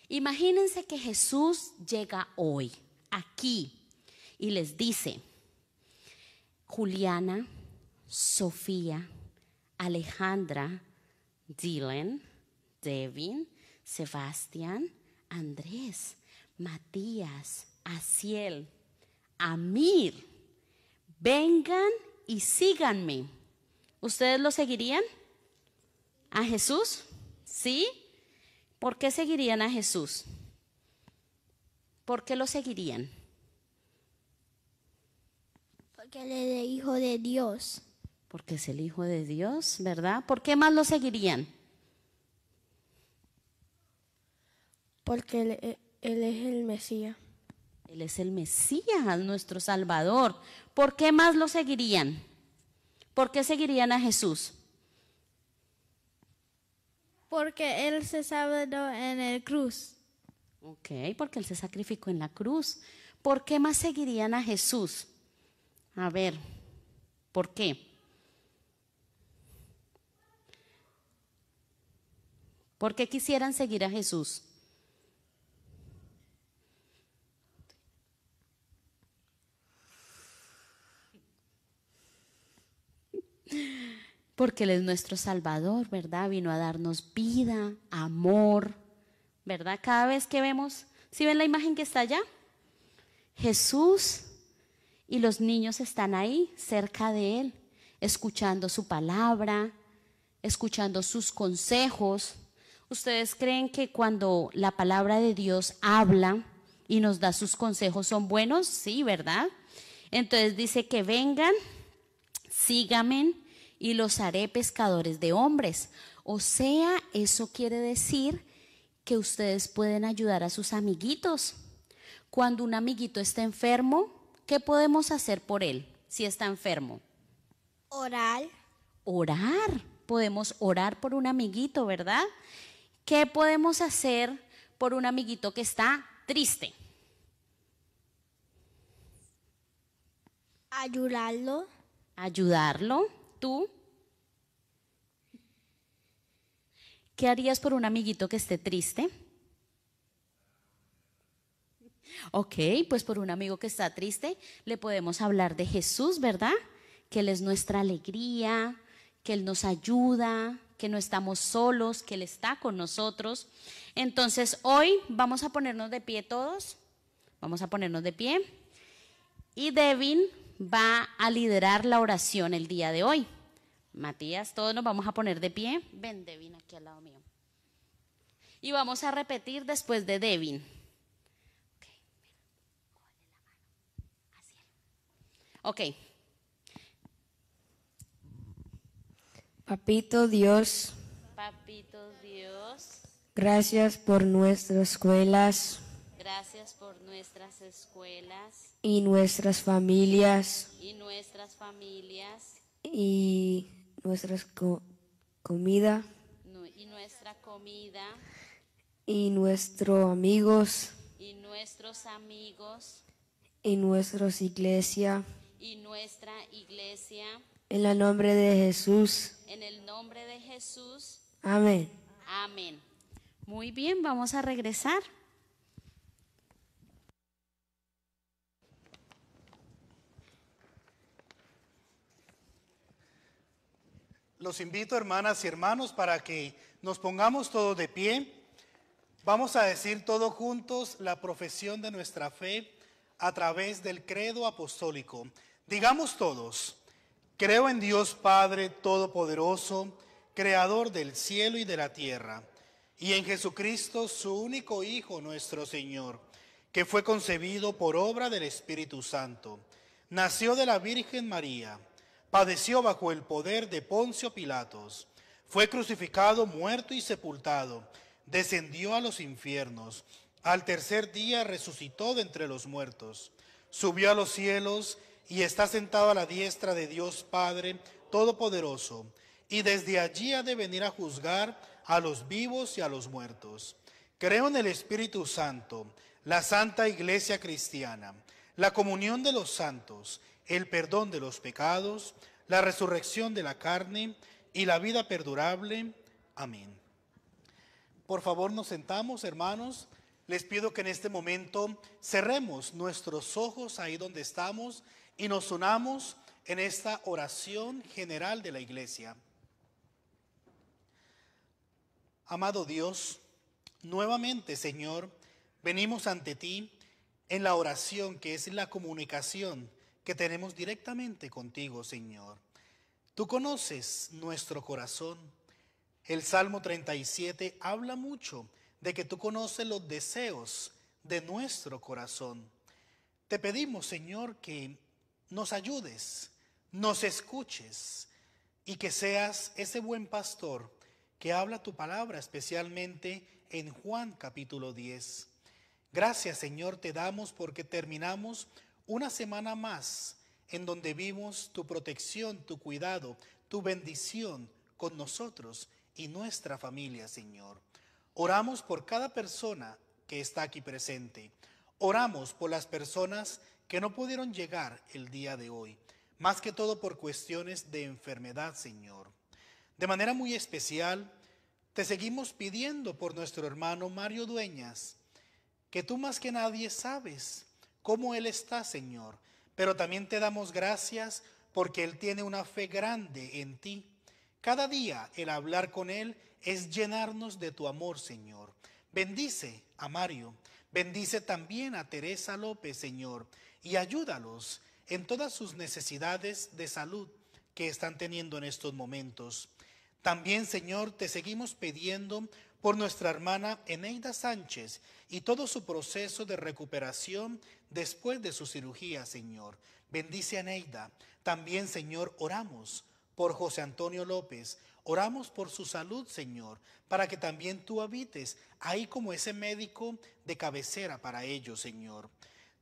Speaker 3: imagínense que Jesús llega hoy, aquí, y les dice, Juliana, Sofía, Alejandra, Dylan, Devin, Sebastián, Andrés, Matías, Asiel, Amir. Vengan y síganme. ¿Ustedes lo seguirían? ¿A Jesús? ¿Sí? ¿Por qué seguirían a Jesús? ¿Por qué lo seguirían? que él es el hijo de Dios. Porque es el hijo de Dios, ¿verdad? ¿Por qué más lo seguirían? Porque eh, él, es el Mesías. Él es el Mesías, nuestro Salvador. ¿Por qué más lo seguirían? ¿Por qué seguirían a Jesús? Porque Él se salvó en el cruz. Ok, porque Él se sacrificó en la cruz. ¿Por qué más seguirían a Jesús? A ver, ¿por qué? ¿Por qué quisieran seguir a Jesús? Porque Él es nuestro Salvador, ¿verdad? Vino a darnos vida, amor, ¿verdad? Cada vez que vemos, ¿si ven la imagen que está allá? Jesús y los niños están ahí, cerca de Él, escuchando su palabra, escuchando sus consejos. ¿Ustedes creen que cuando la palabra de Dios habla y nos da sus consejos son buenos? Sí, ¿verdad? Entonces dice que vengan, síganme y los haré pescadores de hombres. O sea, eso quiere decir que ustedes pueden ayudar a sus amiguitos. Cuando un amiguito está enfermo, ¿Qué podemos hacer por él si está enfermo? Orar. Orar. Podemos orar por un amiguito, ¿verdad? ¿Qué podemos hacer por un amiguito que está triste? Ayudarlo. Ayudarlo. ¿Tú? ¿Qué harías por un amiguito que esté triste? Ok, pues por un amigo que está triste, le podemos hablar de Jesús, ¿verdad? Que Él es nuestra alegría, que Él nos ayuda, que no estamos solos, que Él está con nosotros. Entonces hoy vamos a ponernos de pie todos, vamos a ponernos de pie. Y Devin va a liderar la oración el día de hoy. Matías, todos nos vamos a poner de pie. Ven, Devin, aquí al lado mío. Y vamos a repetir después de Devin. Ok. Papito Dios. Papito Dios. Gracias por nuestras escuelas. Gracias por nuestras escuelas. Y nuestras familias. Y nuestras familias. Y nuestras comida. y nuestra comida. Y nuestros amigos. Y nuestros amigos. Y nuestras iglesias y nuestra iglesia. En el nombre de Jesús. En el nombre de Jesús. Amén. Amén. Muy bien, vamos a regresar.
Speaker 1: Los invito, hermanas y hermanos, para que nos pongamos todos de pie. Vamos a decir todos juntos la profesión de nuestra fe a través del credo apostólico. Digamos todos, creo en Dios Padre Todopoderoso, Creador del cielo y de la tierra, y en Jesucristo, su único Hijo, nuestro Señor, que fue concebido por obra del Espíritu Santo, nació de la Virgen María, padeció bajo el poder de Poncio Pilatos, fue crucificado, muerto y sepultado, descendió a los infiernos, al tercer día resucitó de entre los muertos, subió a los cielos y está sentado a la diestra de Dios Padre Todopoderoso, y desde allí ha de venir a juzgar a los vivos y a los muertos. Creo en el Espíritu Santo, la Santa Iglesia Cristiana, la comunión de los santos, el perdón de los pecados, la resurrección de la carne y la vida perdurable. Amén. Por favor, nos sentamos, hermanos. Les pido que en este momento cerremos nuestros ojos ahí donde estamos y nos unamos en esta oración general de la iglesia. Amado Dios, nuevamente Señor, venimos ante ti en la oración que es la comunicación que tenemos directamente contigo, Señor. Tú conoces nuestro corazón. El Salmo 37 habla mucho de que tú conoces los deseos de nuestro corazón. Te pedimos, Señor, que nos ayudes, nos escuches y que seas ese buen pastor que habla tu palabra, especialmente en Juan capítulo 10. Gracias Señor te damos porque terminamos una semana más en donde vimos tu protección, tu cuidado, tu bendición con nosotros y nuestra familia, Señor. Oramos por cada persona que está aquí presente. Oramos por las personas que no pudieron llegar el día de hoy, más que todo por cuestiones de enfermedad, Señor. De manera muy especial, te seguimos pidiendo por nuestro hermano Mario Dueñas, que tú más que nadie sabes cómo Él está, Señor, pero también te damos gracias porque Él tiene una fe grande en ti. Cada día el hablar con Él es llenarnos de tu amor, Señor. Bendice a Mario, bendice también a Teresa López, Señor, y ayúdalos en todas sus necesidades de salud que están teniendo en estos momentos. También, Señor, te seguimos pidiendo por nuestra hermana Eneida Sánchez y todo su proceso de recuperación después de su cirugía, Señor. Bendice a Eneida. También, Señor, oramos por José Antonio López. Oramos por su salud, Señor, para que también tú habites ahí como ese médico de cabecera para ellos, Señor.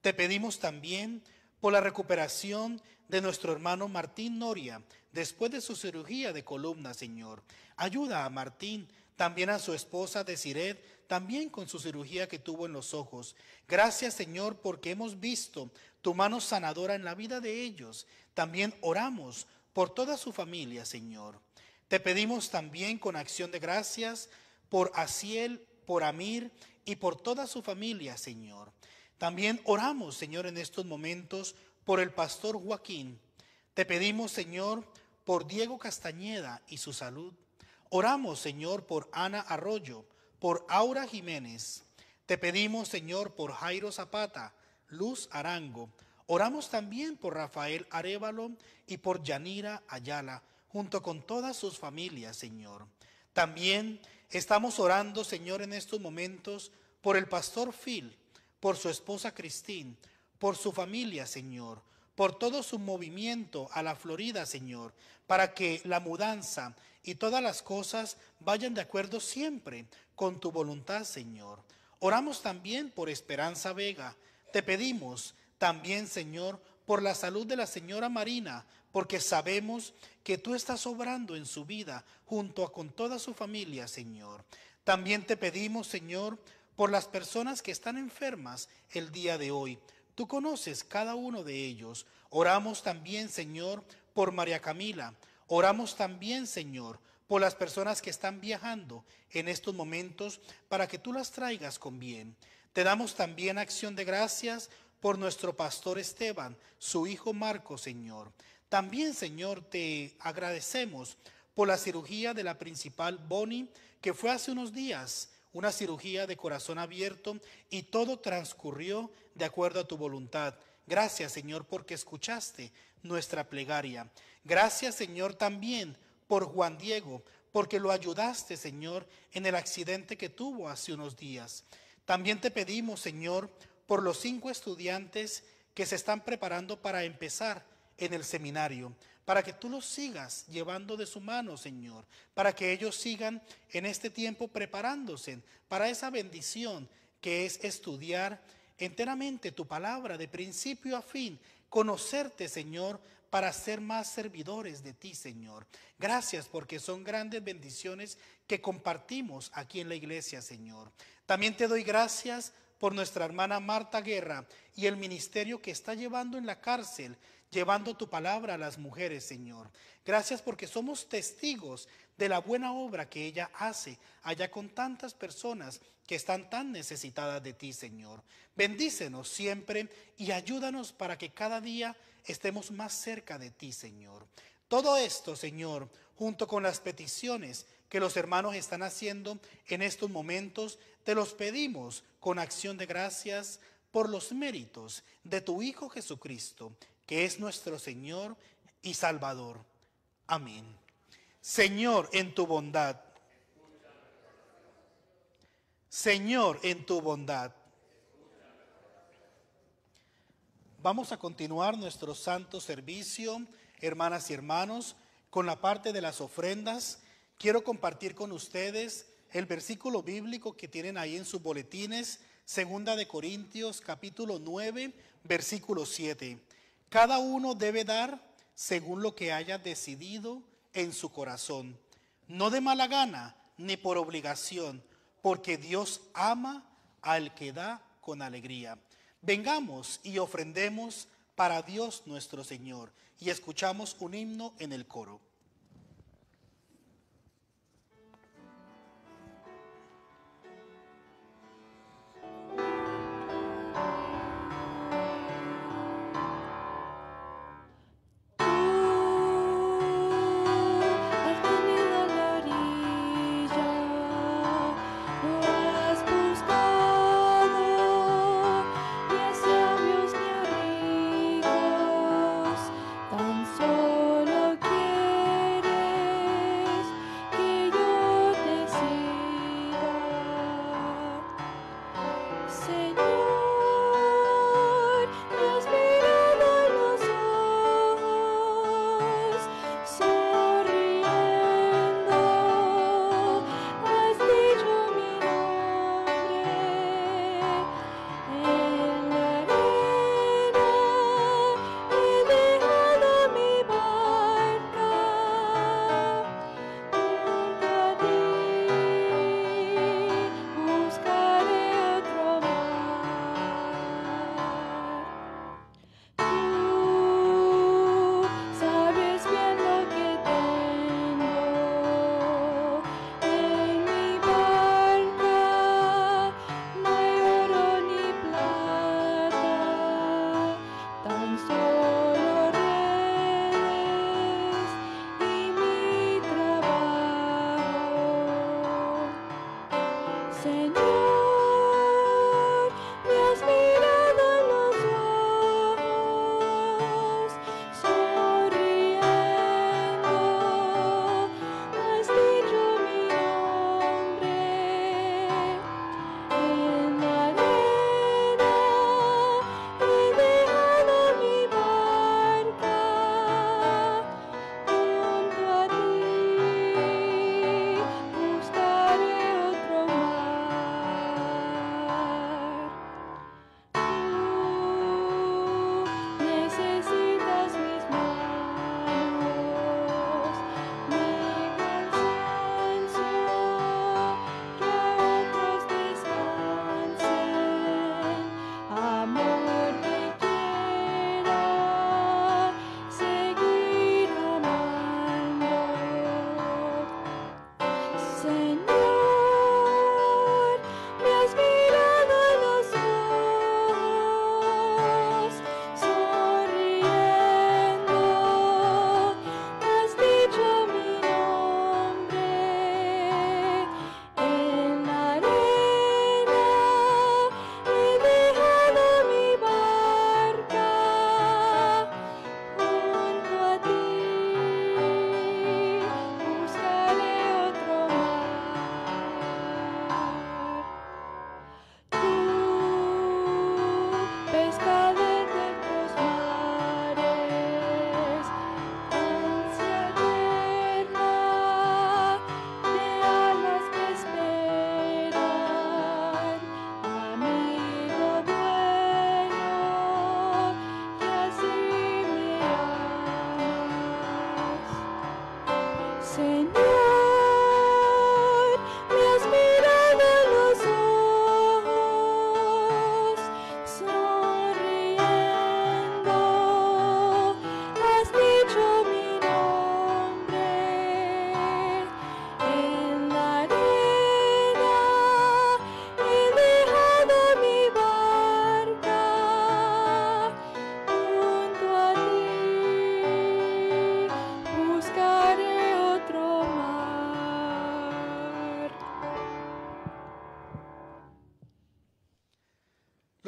Speaker 1: Te pedimos también por la recuperación de nuestro hermano Martín Noria después de su cirugía de columna, Señor. Ayuda a Martín, también a su esposa de siret también con su cirugía que tuvo en los ojos. Gracias, Señor, porque hemos visto tu mano sanadora en la vida de ellos. También oramos por toda su familia, Señor. Te pedimos también con acción de gracias por Asiel, por Amir y por toda su familia, Señor. También oramos, Señor, en estos momentos por el pastor Joaquín. Te pedimos, Señor, por Diego Castañeda y su salud. Oramos, Señor, por Ana Arroyo, por Aura Jiménez. Te pedimos, Señor, por Jairo Zapata, Luz Arango. Oramos también por Rafael Arevalo y por Yanira Ayala, junto con todas sus familias, Señor. También estamos orando, Señor, en estos momentos por el pastor Phil por su esposa Cristín, por su familia, Señor, por todo su movimiento a la Florida, Señor, para que la mudanza y todas las cosas vayan de acuerdo siempre con tu voluntad, Señor. Oramos también por Esperanza Vega. Te pedimos también, Señor, por la salud de la señora Marina, porque sabemos que tú estás obrando en su vida junto a con toda su familia, Señor. También te pedimos, Señor, por las personas que están enfermas el día de hoy. Tú conoces cada uno de ellos. Oramos también, Señor, por María Camila. Oramos también, Señor, por las personas que están viajando en estos momentos para que tú las traigas con bien. Te damos también acción de gracias por nuestro pastor Esteban, su hijo Marco, Señor. También, Señor, te agradecemos por la cirugía de la principal Bonnie, que fue hace unos días una cirugía de corazón abierto y todo transcurrió de acuerdo a tu voluntad. Gracias Señor porque escuchaste nuestra plegaria. Gracias Señor también por Juan Diego, porque lo ayudaste Señor en el accidente que tuvo hace unos días. También te pedimos Señor por los cinco estudiantes que se están preparando para empezar en el seminario para que tú los sigas llevando de su mano, Señor, para que ellos sigan en este tiempo preparándose para esa bendición que es estudiar enteramente tu palabra de principio a fin, conocerte, Señor, para ser más servidores de ti, Señor. Gracias porque son grandes bendiciones que compartimos aquí en la iglesia, Señor. También te doy gracias por nuestra hermana Marta Guerra y el ministerio que está llevando en la cárcel llevando tu palabra a las mujeres, Señor. Gracias porque somos testigos de la buena obra que ella hace allá con tantas personas que están tan necesitadas de ti, Señor. Bendícenos siempre y ayúdanos para que cada día estemos más cerca de ti, Señor. Todo esto, Señor, junto con las peticiones que los hermanos están haciendo en estos momentos, te los pedimos con acción de gracias por los méritos de tu Hijo Jesucristo que es nuestro Señor y Salvador. Amén. Señor, en tu bondad. Señor, en tu bondad. Vamos a continuar nuestro santo servicio, hermanas y hermanos, con la parte de las ofrendas. Quiero compartir con ustedes el versículo bíblico que tienen ahí en sus boletines, segunda de Corintios capítulo 9, versículo 7. Cada uno debe dar según lo que haya decidido en su corazón, no de mala gana ni por obligación, porque Dios ama al que da con alegría. Vengamos y ofrendemos para Dios nuestro Señor y escuchamos un himno en el coro.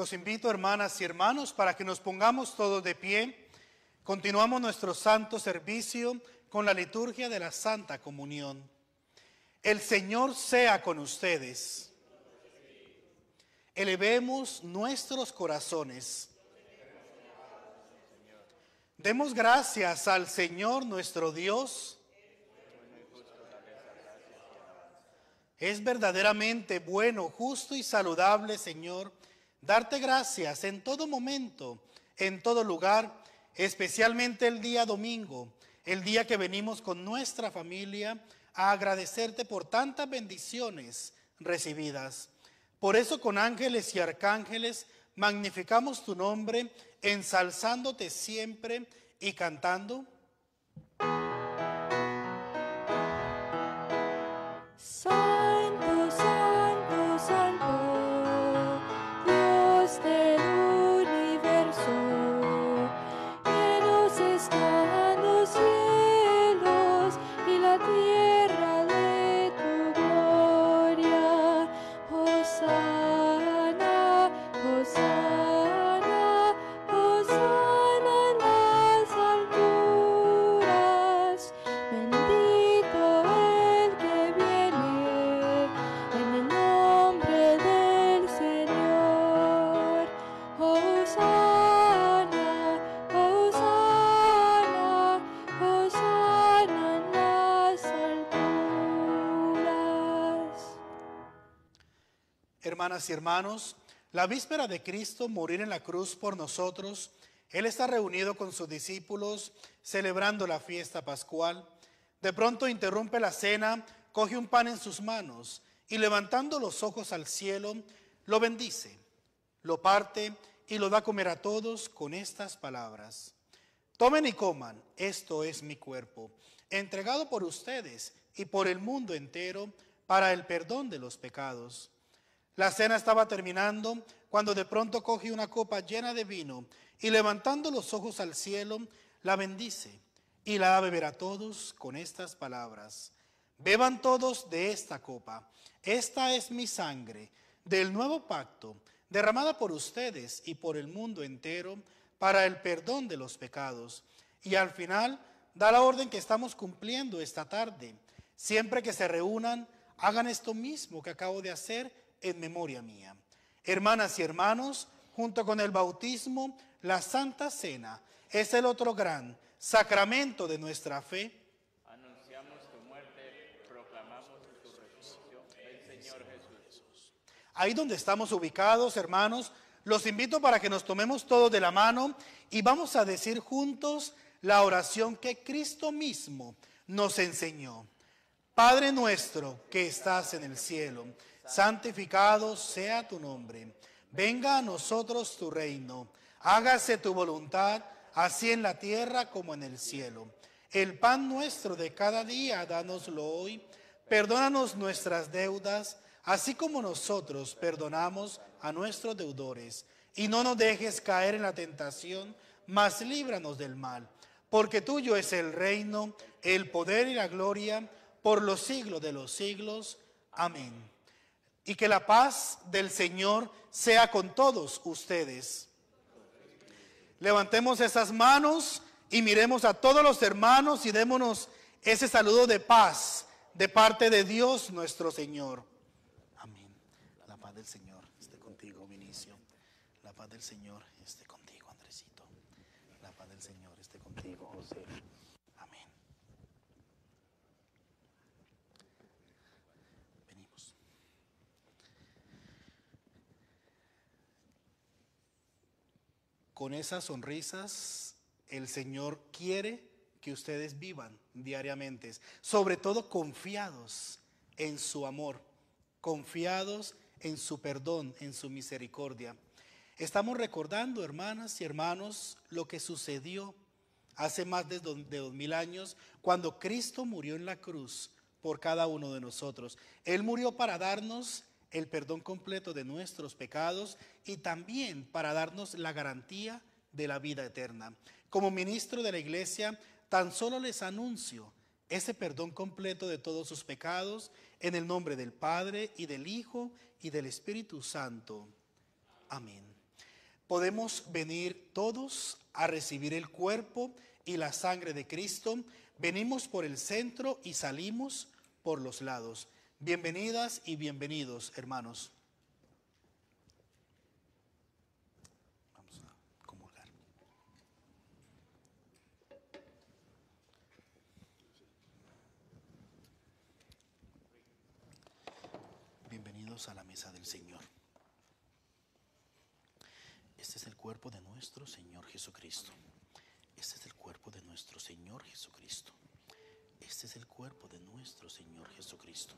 Speaker 1: Los invito, hermanas y hermanos, para que nos pongamos todos de pie. Continuamos nuestro santo servicio con la liturgia de la Santa Comunión. El Señor sea con ustedes. Elevemos nuestros corazones. Demos gracias al Señor nuestro Dios. Es verdaderamente bueno, justo y saludable, Señor Darte gracias en todo momento, en todo lugar, especialmente el día domingo, el día que venimos con nuestra familia a agradecerte por tantas bendiciones recibidas. Por eso con ángeles y arcángeles magnificamos tu nombre, ensalzándote siempre y cantando hermanos, la víspera de Cristo morir en la cruz por nosotros, Él está reunido con sus discípulos celebrando la fiesta pascual. De pronto interrumpe la cena, coge un pan en sus manos y levantando los ojos al cielo, lo bendice, lo parte y lo da a comer a todos con estas palabras. Tomen y coman, esto es mi cuerpo, entregado por ustedes y por el mundo entero para el perdón de los pecados. La cena estaba terminando cuando de pronto coge una copa llena de vino y levantando los ojos al cielo, la bendice y la da beber a todos con estas palabras. Beban todos de esta copa. Esta es mi sangre del nuevo pacto, derramada por ustedes y por el mundo entero para el perdón de los pecados. Y al final da la orden que estamos cumpliendo esta tarde. Siempre que se reúnan, hagan esto mismo que acabo de hacer en memoria mía. Hermanas y hermanos, junto con el bautismo, la Santa Cena es el otro gran sacramento de nuestra fe.
Speaker 2: Anunciamos tu muerte, proclamamos tu resurrección, el Señor Jesús.
Speaker 1: Ahí donde estamos ubicados, hermanos, los invito para que nos tomemos todos de la mano y vamos a decir juntos la oración que Cristo mismo nos enseñó. Padre nuestro que estás en el cielo, santificado sea tu nombre. Venga a nosotros tu reino. Hágase tu voluntad, así en la tierra como en el cielo. El pan nuestro de cada día, dánoslo hoy. Perdónanos nuestras deudas, así como nosotros perdonamos a nuestros deudores. Y no nos dejes caer en la tentación, mas líbranos del mal. Porque tuyo es el reino, el poder y la gloria, por los siglos de los siglos. Amén y que la paz del Señor sea con todos ustedes. Levantemos esas manos y miremos a todos los hermanos y démonos ese saludo de paz de parte de Dios nuestro Señor. Amén. La paz del Señor esté contigo, Vinicio. La paz del Señor con esas sonrisas, el Señor quiere que ustedes vivan diariamente, sobre todo confiados en su amor, confiados en su perdón, en su misericordia. Estamos recordando, hermanas y hermanos, lo que sucedió hace más de dos, mil años cuando Cristo murió en la cruz por cada uno de nosotros. Él murió para darnos el perdón completo de nuestros pecados y también para darnos la garantía de la vida eterna. Como ministro de la iglesia, tan solo les anuncio ese perdón completo de todos sus pecados en el nombre del Padre y del Hijo y del Espíritu Santo. Amén. Podemos venir todos a recibir el cuerpo y la sangre de Cristo. Venimos por el centro y salimos por los lados. Bienvenidas y bienvenidos, hermanos. Vamos a comulgar. Bienvenidos a la mesa del Señor. Este es el cuerpo de nuestro Señor Jesucristo. Este es el cuerpo de nuestro Señor Jesucristo. Este es el cuerpo de nuestro Señor Jesucristo.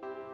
Speaker 1: Bye.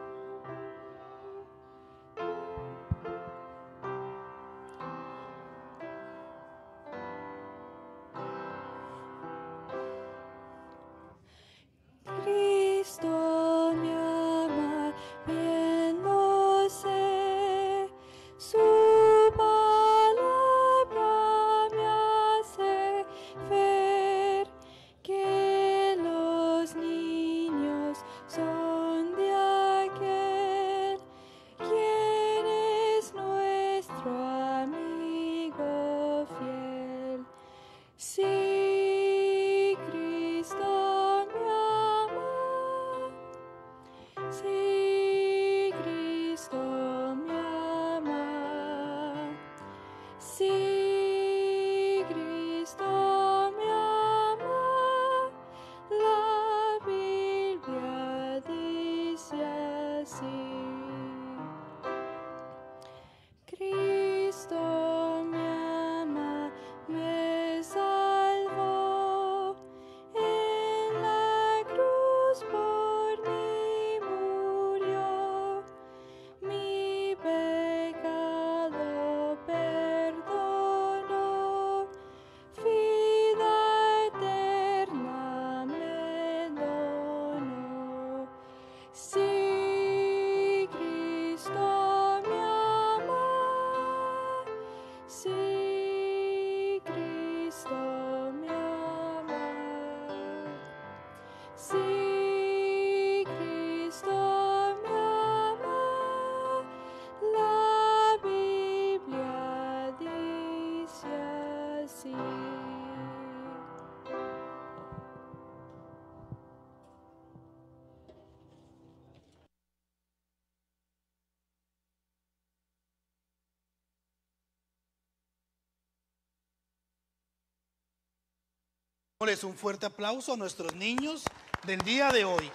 Speaker 1: un fuerte aplauso a nuestros niños del día de hoy.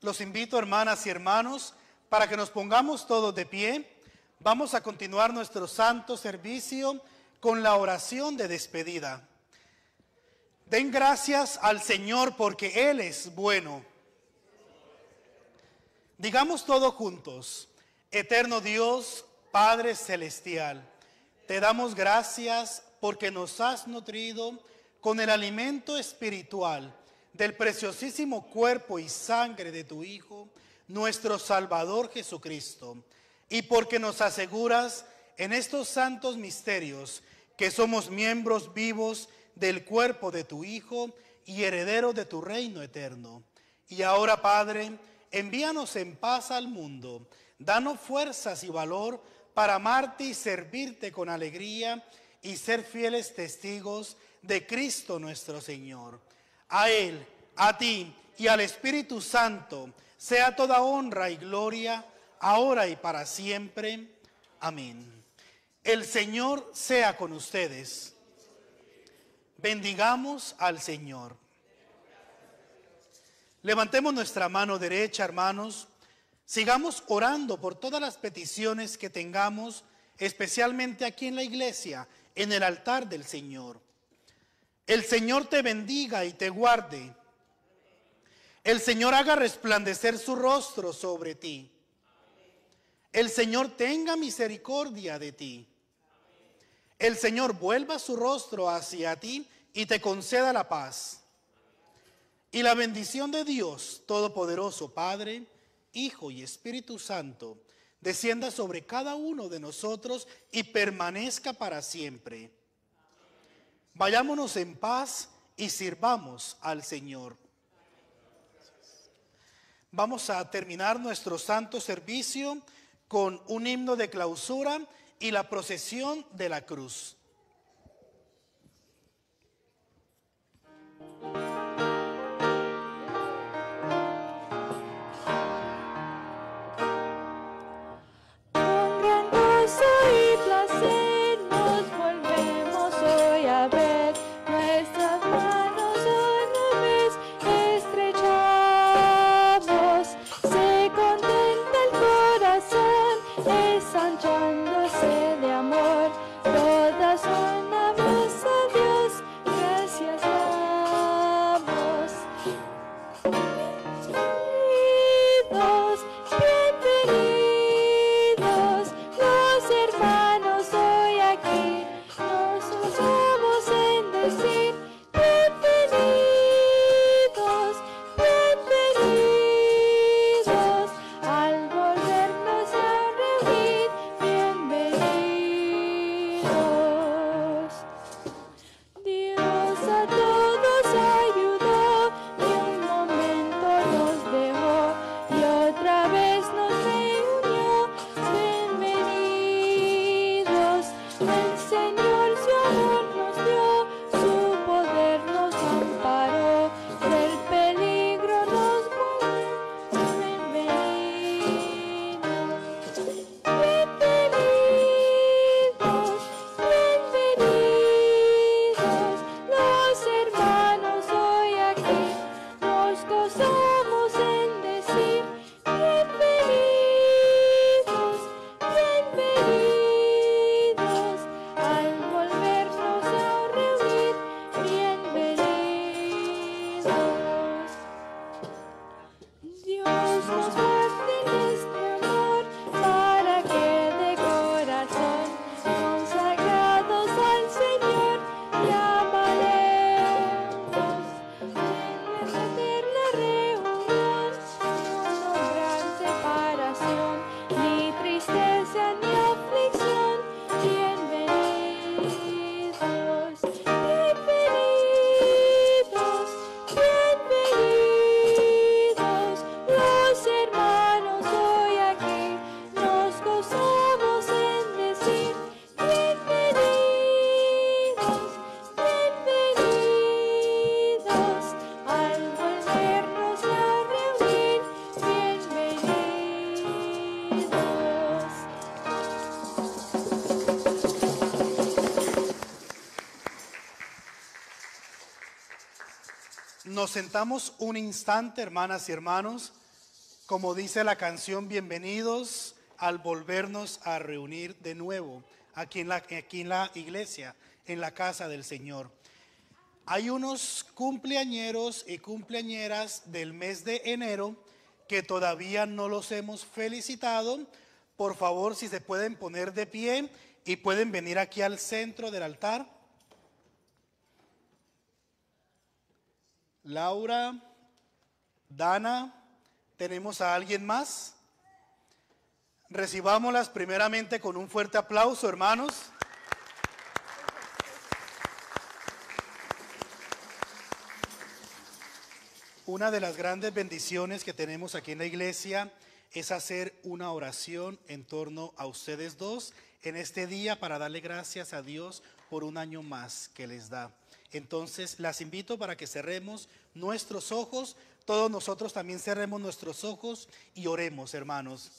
Speaker 1: Los invito, hermanas y hermanos, para que nos pongamos todos de pie. Vamos a continuar nuestro santo servicio con la oración de despedida. Den gracias al Señor porque Él es bueno. Digamos todos juntos, eterno Dios, Padre Celestial. Te damos gracias porque nos has nutrido con el alimento espiritual del preciosísimo cuerpo y sangre de tu Hijo, nuestro Salvador Jesucristo, y porque nos aseguras en estos santos misterios que somos miembros vivos del cuerpo de tu Hijo y herederos de tu reino eterno. Y ahora, Padre, envíanos en paz al mundo, danos fuerzas y valor para amarte y servirte con alegría y ser fieles testigos de Cristo nuestro Señor. A Él, a ti y al Espíritu Santo sea toda honra y gloria, ahora y para siempre. Amén. El Señor sea con ustedes. Bendigamos al Señor. Levantemos nuestra mano derecha, hermanos Sigamos orando por todas las peticiones que tengamos, especialmente aquí en la iglesia, en el altar del Señor. El Señor te bendiga y te guarde. El Señor haga resplandecer su rostro sobre ti. El Señor tenga misericordia de ti. El Señor vuelva su rostro hacia ti y te conceda la paz. Y la bendición de Dios Todopoderoso, Padre, Hijo y Espíritu Santo, descienda sobre cada uno de nosotros y permanezca para siempre. Vayámonos en paz y sirvamos al Señor. Vamos a terminar nuestro santo servicio con un himno de clausura y la procesión de la cruz. nos sentamos un instante, hermanas y hermanos, como dice la canción, bienvenidos al volvernos a reunir de nuevo aquí en la, iglesia, en la casa del Señor. Hay unos cumpleañeros y cumpleañeras del mes de enero que todavía no los hemos felicitado. Por favor, si se pueden poner de pie y pueden venir aquí al centro del altar. Laura, Dana, ¿tenemos a alguien más? Recibámoslas primeramente con un fuerte aplauso, hermanos. Una de las grandes bendiciones que tenemos aquí en la iglesia es hacer una oración en torno a ustedes dos en este día para darle gracias a Dios por un año más que les da. Entonces las invito para que cerremos nuestros ojos, todos nosotros también cerremos nuestros ojos y oremos, hermanos.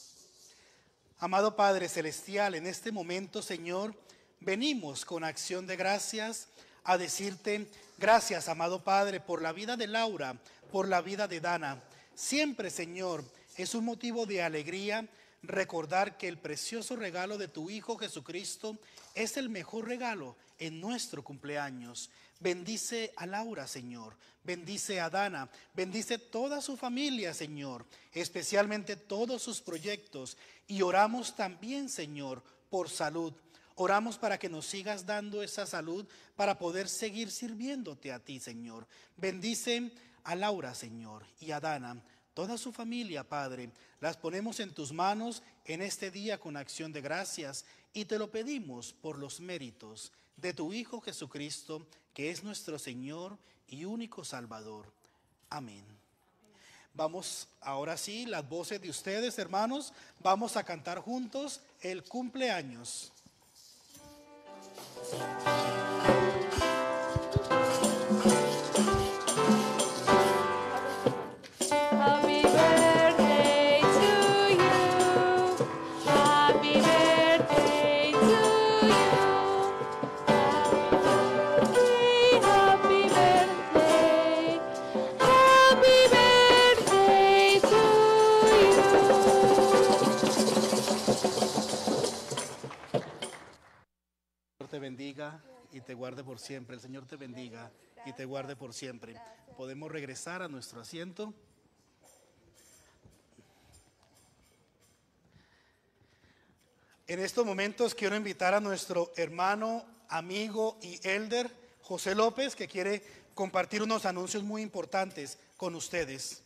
Speaker 1: Amado Padre Celestial, en este momento, Señor, venimos con acción de gracias a decirte gracias, amado Padre, por la vida de Laura, por la vida de Dana. Siempre, Señor, es un motivo de alegría recordar que el precioso regalo de tu Hijo Jesucristo es el mejor regalo en nuestro cumpleaños. Bendice a Laura, Señor. Bendice a Dana. Bendice toda su familia, Señor. Especialmente todos sus proyectos. Y oramos también, Señor, por salud. Oramos para que nos sigas dando esa salud para poder seguir sirviéndote a ti, Señor. Bendice a Laura, Señor, y a Dana toda su familia, Padre, las ponemos en tus manos en este día con acción de gracias y te lo pedimos por los méritos de tu Hijo Jesucristo, que es nuestro Señor y único Salvador. Amén. Vamos, ahora sí, las voces de ustedes, hermanos, vamos a cantar juntos el cumpleaños. te bendiga y te guarde por siempre. El Señor te bendiga y te guarde por siempre. Podemos regresar a nuestro asiento. En estos momentos quiero invitar a nuestro hermano, amigo y elder José López, que quiere compartir unos anuncios muy importantes con ustedes.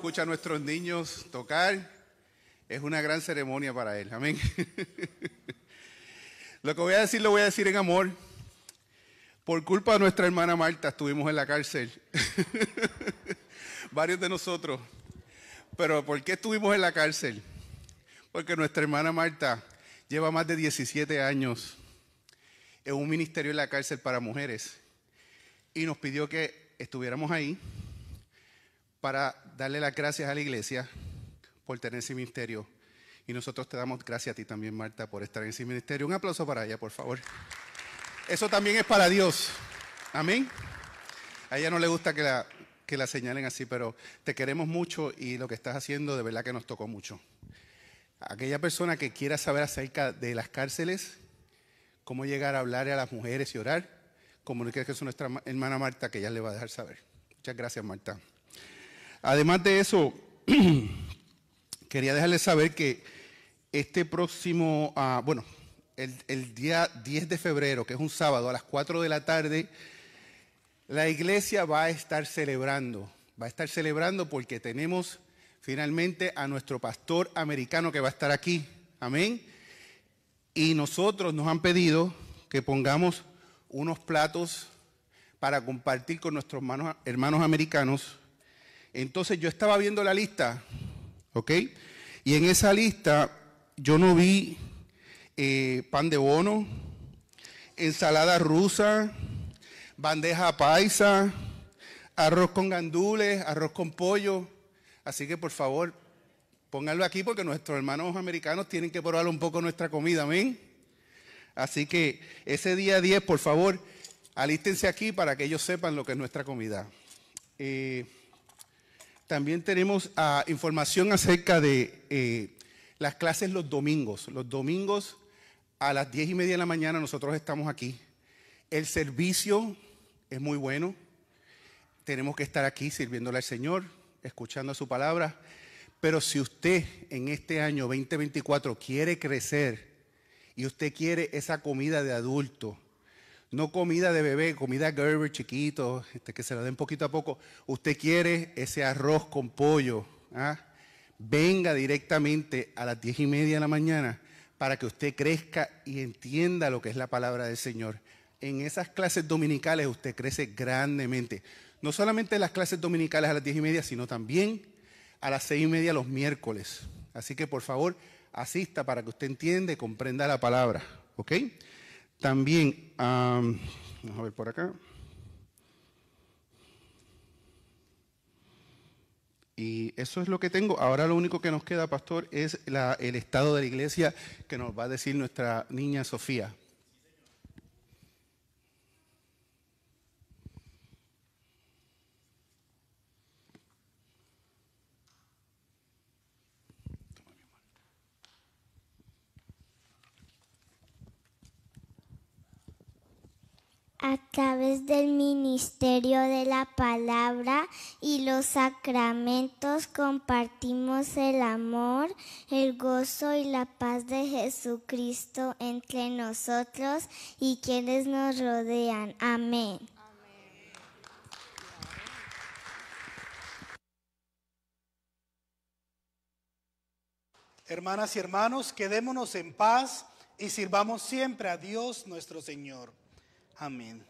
Speaker 4: escucha a nuestros niños tocar, es una gran ceremonia para él. Amén. *laughs* lo que voy a decir lo voy a decir en amor. Por culpa de nuestra hermana Marta estuvimos en la cárcel. *laughs* Varios de nosotros. Pero ¿por qué estuvimos en la cárcel? Porque nuestra hermana Marta lleva más de 17 años en un ministerio en la cárcel para mujeres y nos pidió que estuviéramos ahí para darle las gracias a la iglesia por tener ese ministerio. Y nosotros te damos gracias a ti también, Marta, por estar en ese ministerio. Un aplauso para ella, por favor. Eso también es para Dios. Amén. A ella no le gusta que la, que la señalen así, pero te queremos mucho y lo que estás haciendo de verdad que nos tocó mucho. Aquella persona que quiera saber acerca de las cárceles, cómo llegar a hablar a las mujeres y orar, comuníquese con nuestra hermana Marta, que ella le va a dejar saber. Muchas gracias, Marta. Además de eso, *clears throat* quería dejarles saber que este próximo, ah, bueno, el, día 10 de febrero, que es un sábado a las 4 de la tarde, la iglesia va a estar celebrando, va a estar celebrando porque tenemos finalmente a nuestro pastor americano que va a estar aquí, amén. Y nosotros nos han pedido que pongamos unos platos para compartir con nuestros hermanos americanos entonces yo estaba viendo la lista, ¿ok? Y en esa lista yo no vi eh, pan de bono, ensalada rusa, bandeja paisa, arroz con gandules, arroz con pollo. Así que por favor, pónganlo aquí porque nuestros hermanos americanos tienen que probar un poco nuestra comida, amén. Así que ese día 10, por favor, alístense aquí para que ellos sepan lo que es nuestra comida. Eh, también tenemos ah, información acerca de eh, las clases los domingos. Los domingos a las diez y media de la mañana nosotros estamos aquí. El servicio es muy bueno. Tenemos que estar aquí sirviéndole al Señor, escuchando su palabra. Pero si usted en este año 2024 quiere crecer y usted quiere esa comida de adulto, no comida de bebé, comida Gerber chiquito, este, que se la den poquito a poco. Usted quiere ese arroz con pollo. ¿ah? Venga directamente a las diez y media de la mañana para que usted crezca y entienda lo que es la palabra del Señor. En esas clases dominicales usted crece grandemente. No solamente las clases dominicales a las diez y media, sino también a las seis y media los miércoles. Así que por favor, asista para que usted entienda y comprenda la palabra. ¿Ok? También, vamos a ver por acá. Y eso es lo que tengo. Ahora lo único que nos queda, pastor, es el estado de la iglesia que nos va a decir nuestra niña Sofía. a través del ministerio de la
Speaker 1: palabra y los sacramentos compartimos el amor, el gozo y la paz de Jesucristo entre nosotros y quienes nos rodean. Amén. Hermanas y hermanos, quedémonos en paz y sirvamos siempre a Dios nuestro Señor. Amém.